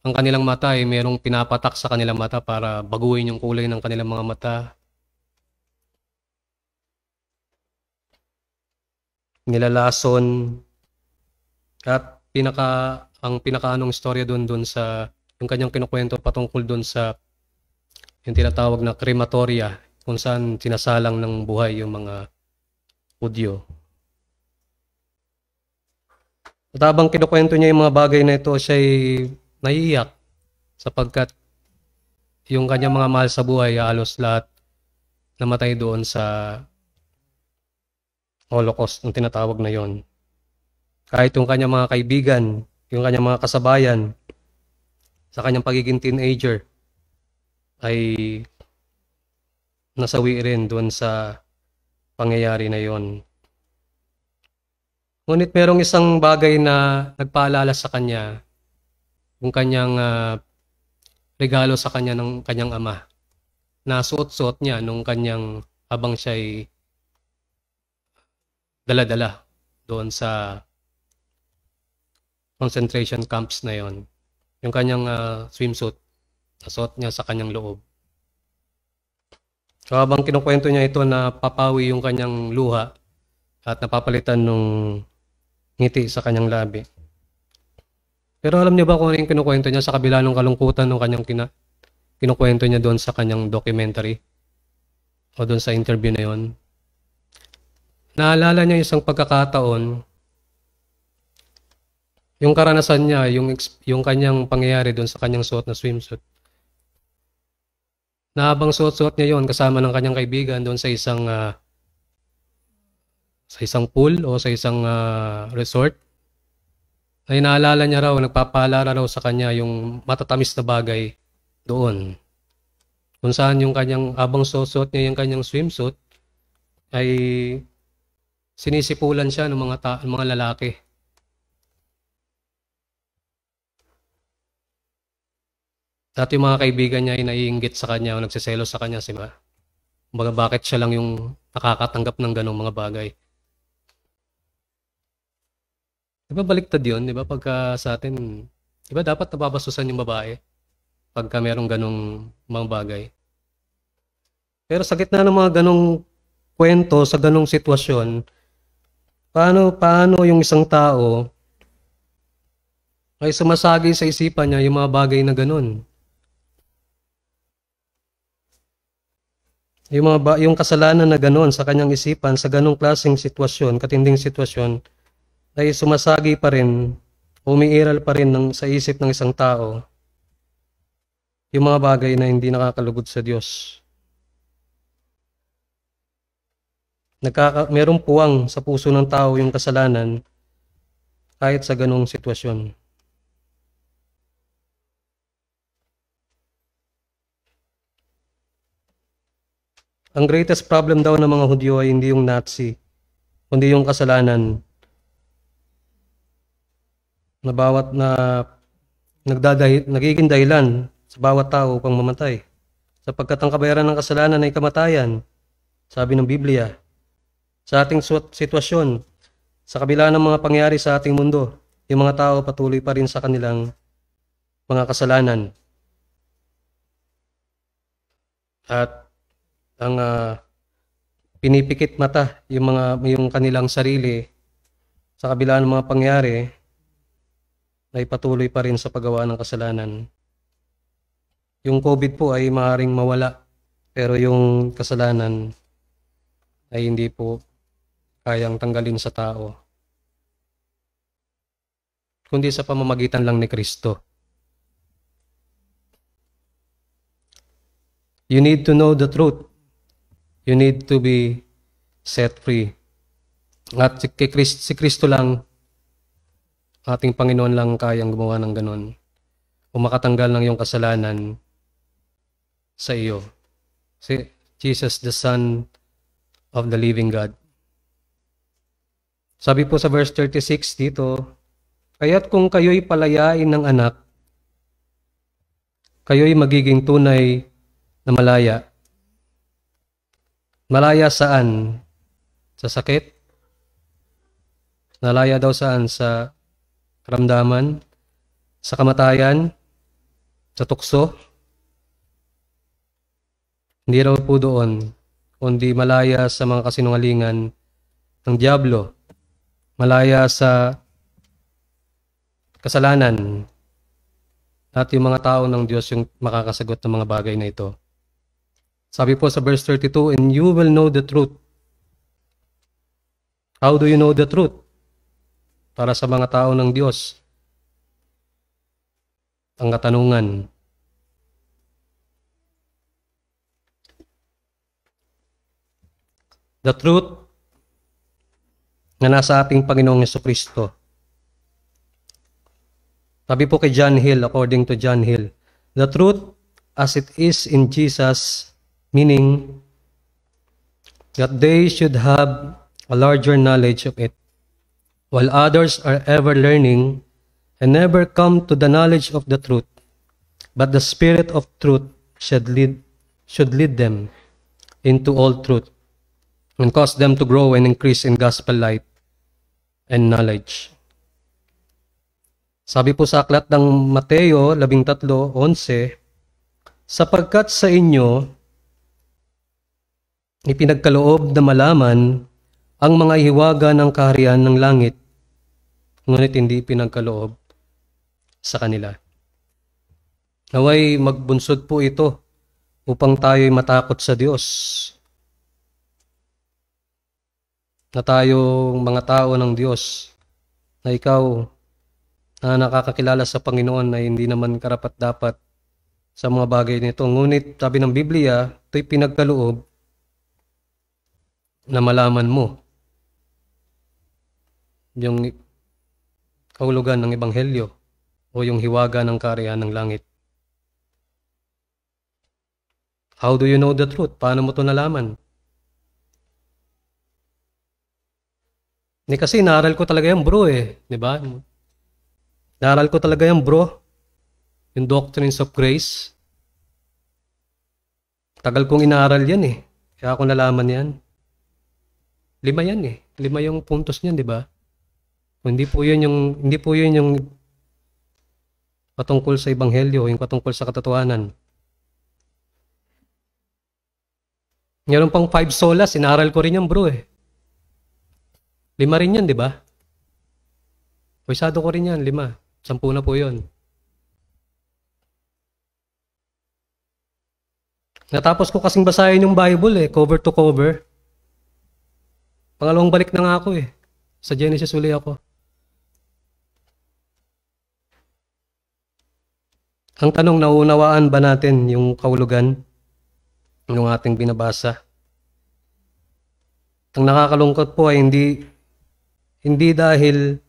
ang kanilang mata ay eh, merong pinapatak sa kanilang mata para baguhin yung kulay ng kanilang mga mata. Nilalason. At pinaka, ang pinakaanong storya doon doon sa yung kanyang kinukwento patungkol doon sa yung tinatawag na krematoria kung saan sinasalang ng buhay yung mga Hudyo. At habang kinukwento niya yung mga bagay na ito, siya ay naiiyak sapagkat yung kanyang mga mahal sa buhay, halos lahat namatay doon sa Holocaust, ang tinatawag na yon. Kahit yung kanyang mga kaibigan, yung kanyang mga kasabayan, sa kanyang pagiging teenager ay nasawi rin doon sa pangyayari na yon. Ngunit merong isang bagay na nagpaalala sa kanya yung kanyang uh, regalo sa kanya ng kanyang ama na suot-suot niya nung kanyang habang siya ay dala-dala doon sa concentration camps na yon yung kanyang uh, swimsuit. Nasuot niya sa kanyang loob. So habang kinukwento niya ito na papawi yung kanyang luha at napapalitan ng ngiti sa kanyang labi. Pero alam niyo ba kung ano yung kinukwento niya sa kabila ng kalungkutan ng kanyang kina kinukwento niya doon sa kanyang documentary o doon sa interview na yon? Naalala niya isang pagkakataon yung karanasan niya, yung, yung kanyang pangyayari doon sa kanyang suot na swimsuit. Na habang suot-suot niya yon kasama ng kanyang kaibigan doon sa isang uh, sa isang pool o sa isang uh, resort, ay naalala niya raw, nagpapaalala raw sa kanya yung matatamis na bagay doon. Kung saan yung kanyang, habang suot niya yung kanyang swimsuit, ay sinisipulan siya ng mga, ta- mga lalaki Dati yung mga kaibigan niya ay naiinggit sa kanya o nagsiselos sa kanya. ba? Mga bakit siya lang yung nakakatanggap ng ganong mga bagay. Di baliktad yun? Di ba pagka sa atin, di ba dapat nababasusan yung babae pagka merong ganong mga bagay. Pero sa gitna ng mga ganong kwento, sa ganong sitwasyon, paano, paano yung isang tao ay sumasagi sa isipan niya yung mga bagay na ganun. Yung, mga ba, yung kasalanan na ganoon sa kanyang isipan, sa ganong klaseng sitwasyon, katinding sitwasyon, ay sumasagi pa rin, umiiral pa rin ng, sa isip ng isang tao yung mga bagay na hindi nakakalugod sa Diyos. Nagkaka, merong puwang sa puso ng tao yung kasalanan kahit sa ganong sitwasyon. Ang greatest problem daw ng mga Hudyo ay hindi yung Nazi, kundi yung kasalanan na bawat na nagdadahil, nagiging dahilan sa bawat tao upang mamatay. Sapagkat ang kabayaran ng kasalanan ay kamatayan, sabi ng Biblia. Sa ating sitwasyon, sa kabila ng mga pangyari sa ating mundo, yung mga tao patuloy pa rin sa kanilang mga kasalanan. At ang uh, pinipikit mata yung mga yung kanilang sarili sa kabila ng mga pangyari na ipatuloy pa rin sa paggawa ng kasalanan. Yung COVID po ay maaring mawala pero yung kasalanan ay hindi po kayang tanggalin sa tao kundi sa pamamagitan lang ni Kristo. You need to know the truth You need to be set free. At si, Christ, si Kristo lang, ating Panginoon lang kayang gumawa ng ganon. O makatanggal ng iyong kasalanan sa iyo. Si Jesus, the Son of the Living God. Sabi po sa verse 36 dito, Kaya't kung kayo'y palayain ng anak, kayo'y magiging tunay na malaya Malaya saan? Sa sakit? Malaya daw saan? Sa karamdaman? Sa kamatayan? Sa tukso? Hindi raw po doon, kundi malaya sa mga kasinungalingan ng Diablo, malaya sa kasalanan, at yung mga tao ng Diyos yung makakasagot ng mga bagay na ito. Sabi po sa verse 32, And you will know the truth. How do you know the truth? Para sa mga tao ng Diyos. Ang katanungan. The truth na nasa ating Panginoong Yeso Kristo. Sabi po kay John Hill, according to John Hill, The truth as it is in Jesus meaning that they should have a larger knowledge of it, while others are ever learning and never come to the knowledge of the truth. But the Spirit of truth should lead, should lead them into all truth and cause them to grow and increase in gospel light and knowledge. Sabi po sa aklat ng Mateo 13:11, sapagkat sa inyo ipinagkaloob na malaman ang mga hiwaga ng kaharian ng langit, ngunit hindi pinagkaloob sa kanila. Naway magbunsod po ito upang tayo'y matakot sa Diyos. Na tayong mga tao ng Diyos, na ikaw na nakakakilala sa Panginoon na hindi naman karapat-dapat sa mga bagay nito. Ngunit sabi ng Biblia, ito'y pinagkaloob na malaman mo yung kahulugan ng Ebanghelyo o yung hiwaga ng karihan ng langit. How do you know the truth? Paano mo to nalaman? Ni kasi naaral ko talaga yung bro eh, di ba? Naaral ko talaga yung bro, yung doctrines of grace. Tagal kong inaaral yan eh, kaya ako nalaman yan. Lima yan eh. Lima yung puntos niyan, di ba? Hindi po yun yung, hindi po yun yung patungkol sa ebanghelyo, yung patungkol sa katotohanan. Meron pang five solas, inaral ko rin yan bro eh. Lima rin yan, di ba? Puisado ko rin yan, lima. Sampu na po yun. Natapos ko kasing basahin yung Bible eh, cover to cover. Pangalawang balik na nga ako eh. Sa Genesis uli ako. Ang tanong, naunawaan ba natin yung kaulugan ng ating binabasa? Ang nakakalungkot po ay hindi hindi dahil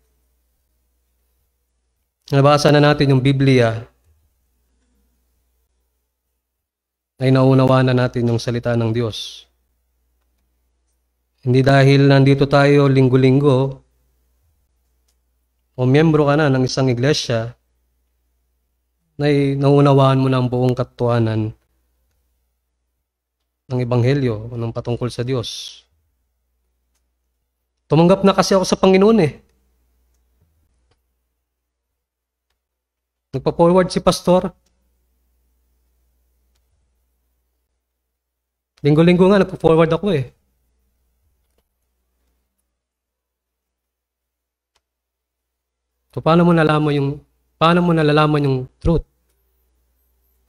nabasa na natin yung Biblia ay naunawa na natin yung salita ng Diyos. Hindi dahil nandito tayo linggo-linggo o miyembro ka na ng isang iglesia na naunawaan mo ng buong katuanan ng ebanghelyo o ng patungkol sa Diyos. Tumanggap na kasi ako sa Panginoon eh. Nagpa-forward si pastor. Linggo-linggo nga, nagpa-forward ako eh. So, paano mo nalalaman yung, paano mo nalalaman yung truth?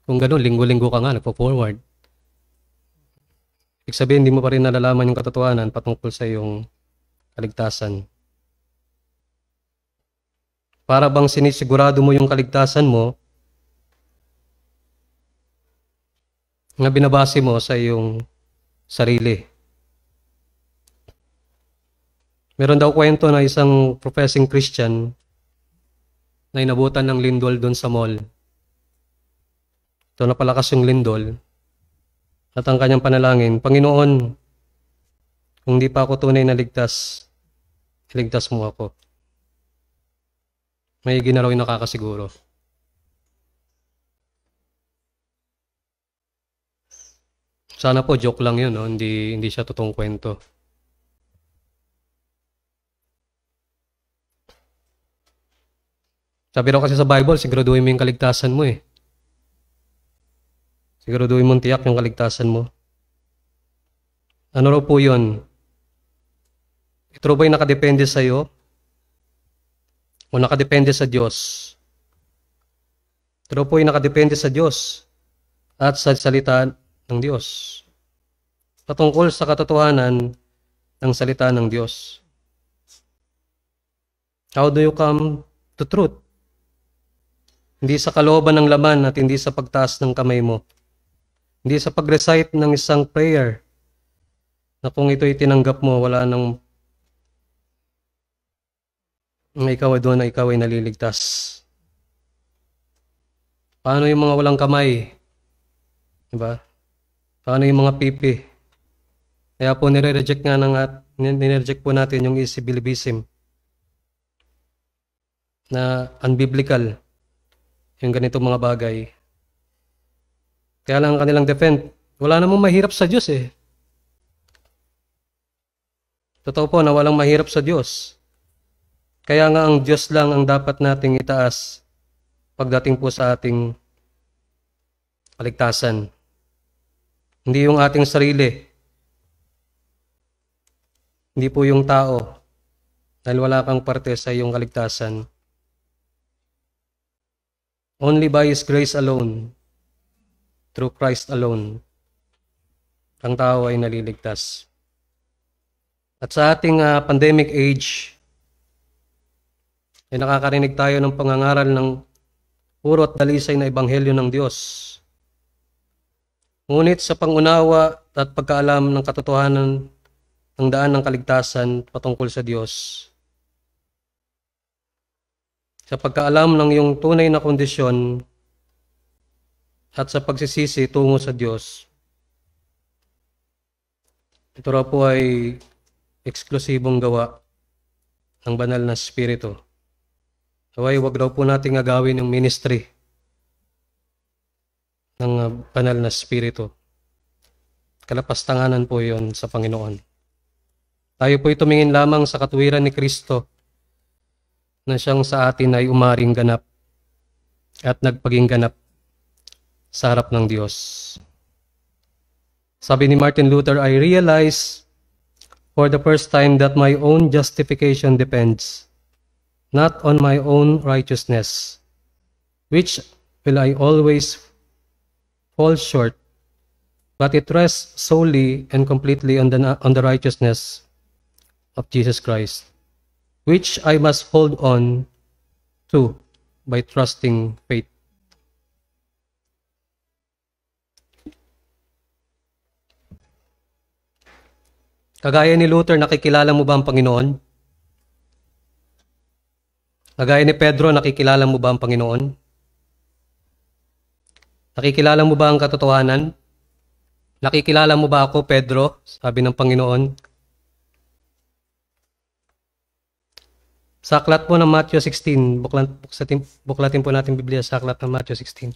Kung ganun, linggo-linggo ka nga, nagfo forward Ibig sabihin, hindi mo pa rin nalalaman yung katotohanan patungkol sa yung kaligtasan. Para bang sinisigurado mo yung kaligtasan mo na binabase mo sa iyong sarili. Meron daw kwento na isang professing Christian na inabutan ng lindol doon sa mall. Ito So napalakas yung lindol at ang kanyang panalangin, Panginoon, kung di pa ako tunay na ligtas, ligtas mo ako. May ginaraw yung nakakasiguro. Sana po joke lang yun, no? hindi, hindi siya totoong kwento. Sabi raw kasi sa Bible, siguraduhin mo yung kaligtasan mo eh. Siguraduhin mong tiyak yung kaligtasan mo. Ano raw po yun? Ito ba yung nakadepende sa'yo? O nakadepende sa Diyos? Ito po yung nakadepende sa Diyos at sa salita ng Diyos. Patungkol sa katotohanan ng salita ng Diyos. How do you come to truth? Hindi sa kalooban ng laman at hindi sa pagtaas ng kamay mo. Hindi sa pag-recite ng isang prayer na kung ito'y tinanggap mo, wala nang na ikaw ay doon na ikaw ay naliligtas. Paano yung mga walang kamay? Diba? Paano yung mga pipi? Kaya po nire-reject nga ng at nire-reject po natin yung isibilibisim na unbiblical yung ganito mga bagay. Kaya lang ang kanilang defend, wala namang mahirap sa Diyos eh. Totoo po na walang mahirap sa Diyos. Kaya nga ang Diyos lang ang dapat nating itaas pagdating po sa ating kaligtasan. Hindi yung ating sarili. Hindi po yung tao. Dahil wala kang parte sa iyong kaligtasan. Only by His grace alone, through Christ alone, ang tao ay naliligtas. At sa ating uh, pandemic age, ay nakakarinig tayo ng pangangaral ng puro at dalisay na ebanghelyo ng Diyos. Ngunit sa pangunawa at pagkaalam ng katotohanan ng daan ng kaligtasan patungkol sa Diyos, sa pagkaalam ng iyong tunay na kondisyon at sa pagsisisi tungo sa Diyos. Ito raw po ay eksklusibong gawa ng banal na spirito. Kaway, huwag daw po nating agawin yung ministry ng ah, banal na spirito. Kalapastanganan po yon sa Panginoon. Tayo po'y tumingin lamang sa katuwiran ni Kristo na siyang sa atin ay umaring ganap at nagpaging ganap sa harap ng Diyos. Sabi ni Martin Luther, I realize for the first time that my own justification depends not on my own righteousness, which will I always fall short, but it rests solely and completely on the, on the righteousness of Jesus Christ which I must hold on to by trusting faith. Kagaya ni Luther, nakikilala mo ba ang Panginoon? Kagaya ni Pedro, nakikilala mo ba ang Panginoon? Nakikilala mo ba ang katotohanan? Nakikilala mo ba ako, Pedro? Sabi ng Panginoon. Sa aklat po ng Matthew 16, buklan, buklatin, buklatin po natin Biblia sa aklat ng Matthew 16.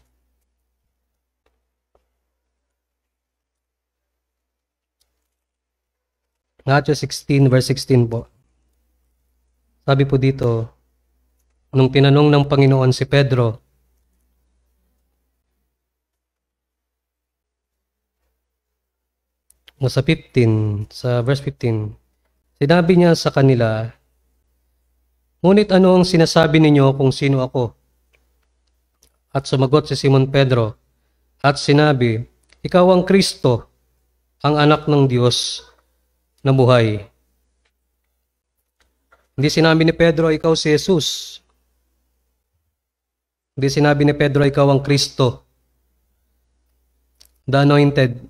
Matthew 16 verse 16 po. Sabi po dito, nung tinanong ng Panginoon si Pedro, no, sa 15, sa verse 15, sinabi niya sa kanila, Ngunit ano ang sinasabi ninyo kung sino ako? At sumagot si Simon Pedro at sinabi, Ikaw ang Kristo, ang anak ng Diyos na buhay. Hindi sinabi ni Pedro, ikaw si Jesus. Hindi sinabi ni Pedro, ikaw ang Kristo. The anointed.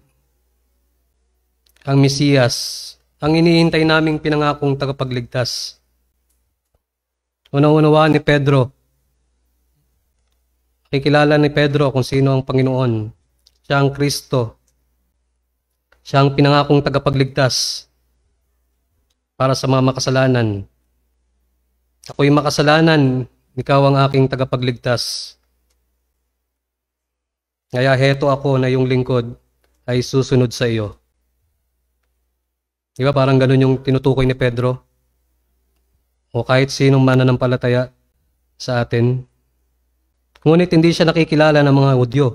Ang Mesiyas. Ang iniintay naming pinangakong tagapagligtas. Unang-unawa ni Pedro. Kikilala ni Pedro kung sino ang Panginoon. Siya ang Kristo. Siya ang pinangakong tagapagligtas para sa mga makasalanan. Ako'y makasalanan, ikaw ang aking tagapagligtas. Kaya heto ako na yung lingkod ay susunod sa iyo. Di ba parang ganun yung tinutukoy ni Pedro? o kahit sinong mananampalataya sa atin. Ngunit hindi siya nakikilala ng mga Hudyo.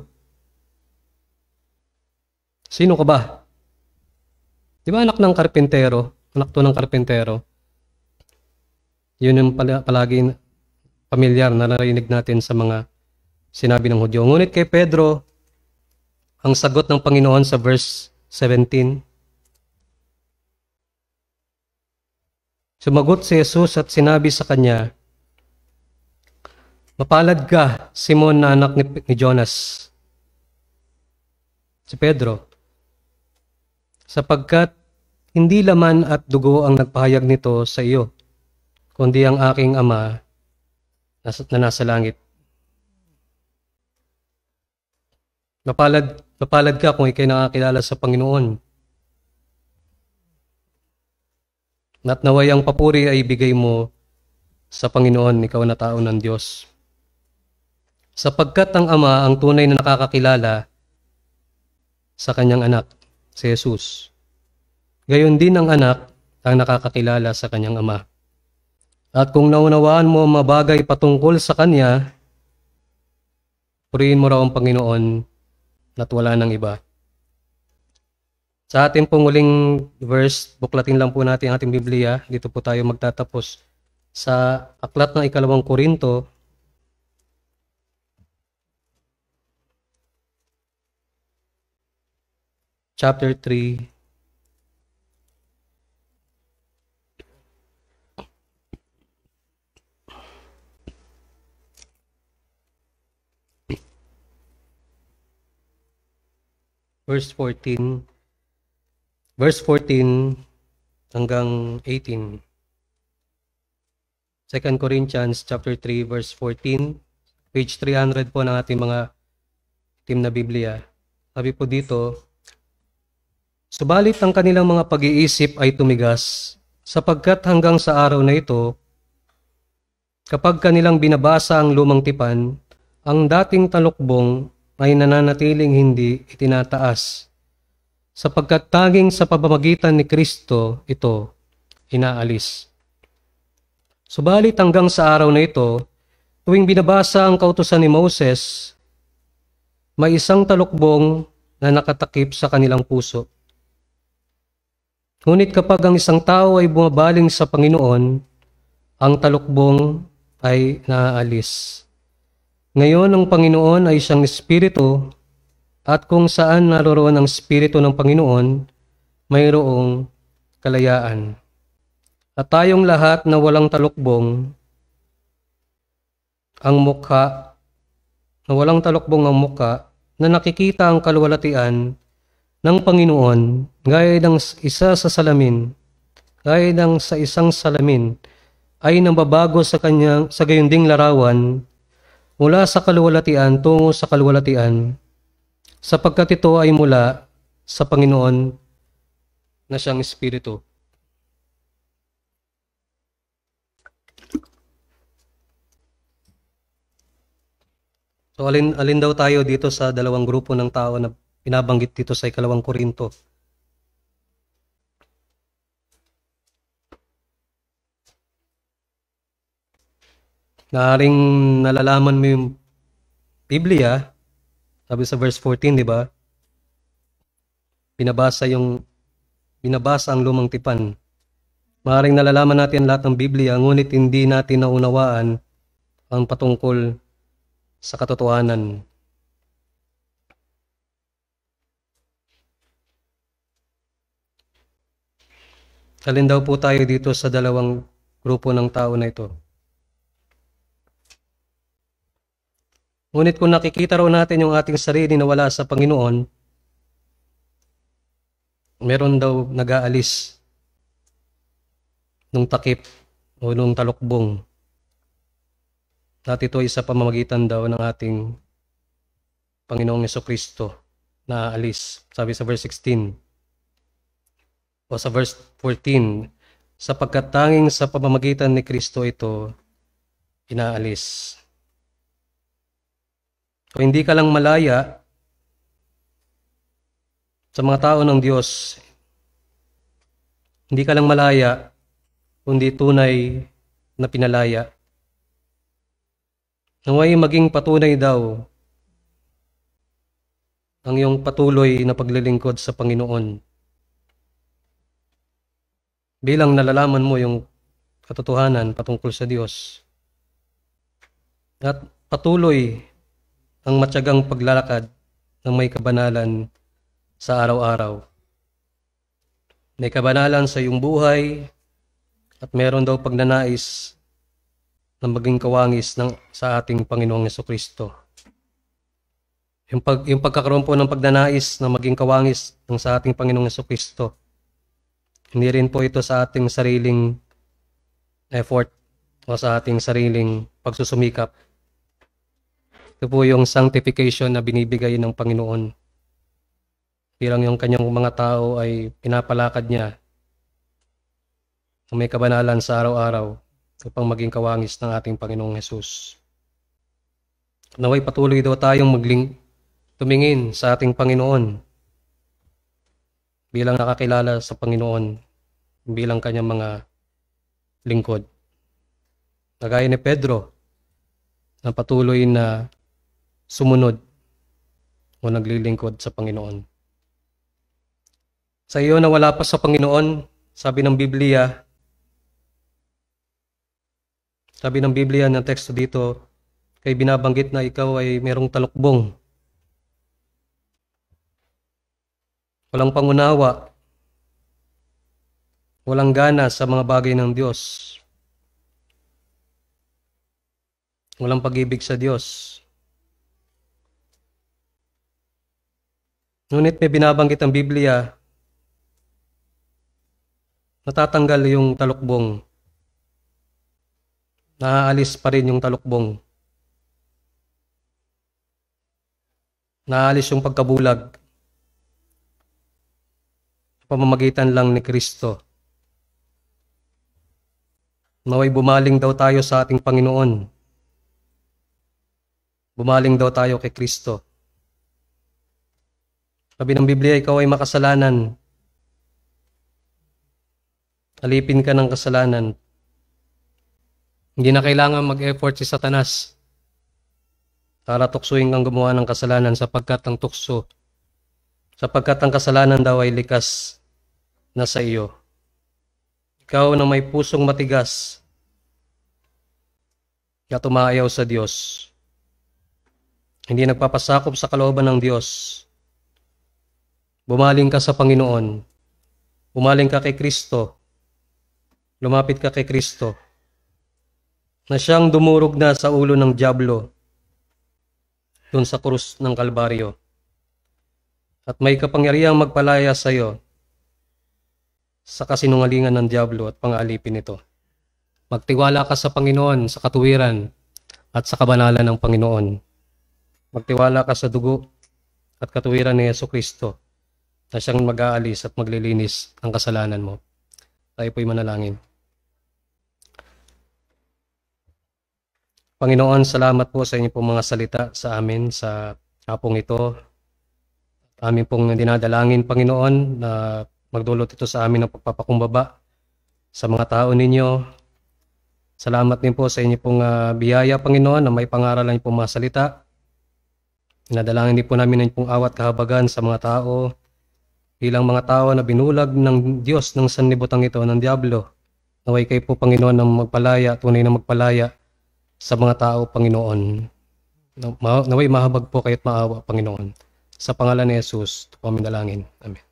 Sino ka ba? Di ba anak ng karpintero? Anak to ng karpintero. Yun yung pala, palagi pamilyar na narinig natin sa mga sinabi ng Hudyo. Ngunit kay Pedro, ang sagot ng Panginoon sa verse 17, Sumagot si Jesus at sinabi sa kanya, Mapalad ka, Simon na anak ni, Jonas. Si Pedro, sapagkat hindi laman at dugo ang nagpahayag nito sa iyo, kundi ang aking ama na nasa langit. Mapalad, mapalad ka kung ikay nakakilala sa Panginoon Nat naway ang papuri ay ibigay mo sa Panginoon, ikaw na tao ng Diyos. Sapagkat ang Ama ang tunay na nakakakilala sa kanyang anak, si Jesus. Gayon din ang anak ang nakakakilala sa kanyang Ama. At kung naunawaan mo ang mabagay patungkol sa kanya, purihin mo raw ang Panginoon na't wala ng iba. Sa ating pong uling verse, buklatin lang po natin ang ating Biblia. Dito po tayo magtatapos sa aklat ng ikalawang Korinto. Chapter 3. Verse 14 verse 14 hanggang 18. 2 Corinthians chapter 3 verse 14, page 300 po ng ating mga team na Biblia. Sabi po dito, Subalit ang kanilang mga pag-iisip ay tumigas, sapagkat hanggang sa araw na ito, kapag kanilang binabasa ang lumang tipan, ang dating talukbong ay nananatiling hindi itinataas sapagkat tanging sa pamamagitan ni Kristo ito inaalis. Subalit hanggang sa araw na ito, tuwing binabasa ang kautusan ni Moses, may isang talukbong na nakatakip sa kanilang puso. Ngunit kapag ang isang tao ay bumabaling sa Panginoon, ang talukbong ay naaalis. Ngayon ang Panginoon ay isang espiritu at kung saan naroroon ang Espiritu ng Panginoon, mayroong kalayaan. At tayong lahat na walang talukbong ang mukha, na walang talukbong ang mukha, na nakikita ang kalwalatian ng Panginoon gaya ng isa sa salamin, gaya ng sa isang salamin, ay nababago sa kanyang sa ding larawan mula sa kalwalatian tungo sa kalwalatian sapagkat ito ay mula sa Panginoon na siyang Espiritu. So alin, alin daw tayo dito sa dalawang grupo ng tao na pinabanggit dito sa ikalawang Korinto? Naring nalalaman mo yung Biblia sabi sa verse 14, di ba? Binabasa yung binabasa ang lumang tipan. Maaring nalalaman natin lahat ng Biblia, ngunit hindi natin naunawaan ang patungkol sa katotohanan. Alin daw po tayo dito sa dalawang grupo ng tao na ito? Ngunit kung nakikita raw natin yung ating sarili na wala sa Panginoon, meron daw nag-aalis nung takip o nung talukbong. At ito ay sa pamamagitan daw ng ating Panginoong Yeso Kristo na aalis. Sabi sa verse 16 o sa verse 14, sapagkat tanging sa pamamagitan ni Kristo ito inaalis. So hindi ka lang malaya sa mga tao ng Diyos. Hindi ka lang malaya, kundi tunay na pinalaya. Naway maging patunay daw ang iyong patuloy na paglilingkod sa Panginoon. Bilang nalalaman mo yung katotohanan patungkol sa Diyos. At patuloy ang matyagang paglalakad ng may kabanalan sa araw-araw. May kabanalan sa iyong buhay at meron daw pagnanais na maging kawangis ng, sa ating Panginoong Yeso Kristo. Yung, pag, yung pagkakaroon po ng pagnanais na maging kawangis ng sa ating Panginoong Yeso Kristo, hindi rin po ito sa ating sariling effort o sa ating sariling pagsusumikap ito po yung sanctification na binibigay ng Panginoon. Bilang yung kanyang mga tao ay pinapalakad niya may kabanalan sa araw-araw upang maging kawangis ng ating Panginoong Hesus. Naway patuloy daw tayong magling tumingin sa ating Panginoon bilang nakakilala sa Panginoon bilang kanyang mga lingkod. Nagaya ni Pedro na patuloy na sumunod o naglilingkod sa Panginoon. Sa iyo na wala pa sa Panginoon, sabi ng Biblia, sabi ng Biblia ng teksto dito, kay binabanggit na ikaw ay merong talukbong. Walang pangunawa, walang gana sa mga bagay ng Diyos. Walang pag-ibig sa Diyos. Ngunit may binabanggit ang Biblia, natatanggal yung talukbong. Naaalis pa rin yung talukbong. Naaalis yung pagkabulag. Pamamagitan lang ni Kristo. Naway bumaling daw tayo sa ating Panginoon. Bumaling daw tayo kay Kristo. Sabi ng Biblia, ikaw ay makasalanan. Alipin ka ng kasalanan. Hindi na kailangan mag-effort si Satanas para tuksuin kang gumawa ng kasalanan sapagkat ang tukso, sapagkat ang kasalanan daw ay likas na sa iyo. Ikaw na may pusong matigas na tumaayaw sa Diyos. Hindi nagpapasakop sa kalooban ng Diyos Bumaling ka sa Panginoon. Bumaling ka kay Kristo. Lumapit ka kay Kristo. Na siyang dumurog na sa ulo ng Diablo doon sa krus ng Kalbaryo. At may kapangyarihang magpalaya sa iyo sa kasinungalingan ng Diablo at pangalipin nito. Magtiwala ka sa Panginoon, sa katuwiran, at sa kabanalan ng Panginoon. Magtiwala ka sa dugo at katuwiran ni Yeso Kristo na siyang mag-aalis at maglilinis ang kasalanan mo. Tayo po'y manalangin. Panginoon, salamat po sa inyo pong mga salita sa amin sa hapong ito. Amin pong dinadalangin, Panginoon, na magdulot ito sa amin ng pagpapakumbaba sa mga tao ninyo. Salamat din po sa inyo pong uh, biyaya, Panginoon, na may pangaralan niyo pong mga salita. Nadalangin din po namin ang pong awat kahabagan sa mga tao bilang mga tao na binulag ng Diyos ng sanlibutan ito ng Diablo. Naway kayo po, Panginoon, ng magpalaya, tunay na magpalaya sa mga tao, Panginoon. Naway mahabag po kayo at maawa, Panginoon. Sa pangalan ni Jesus, tupamin dalangin. Amen.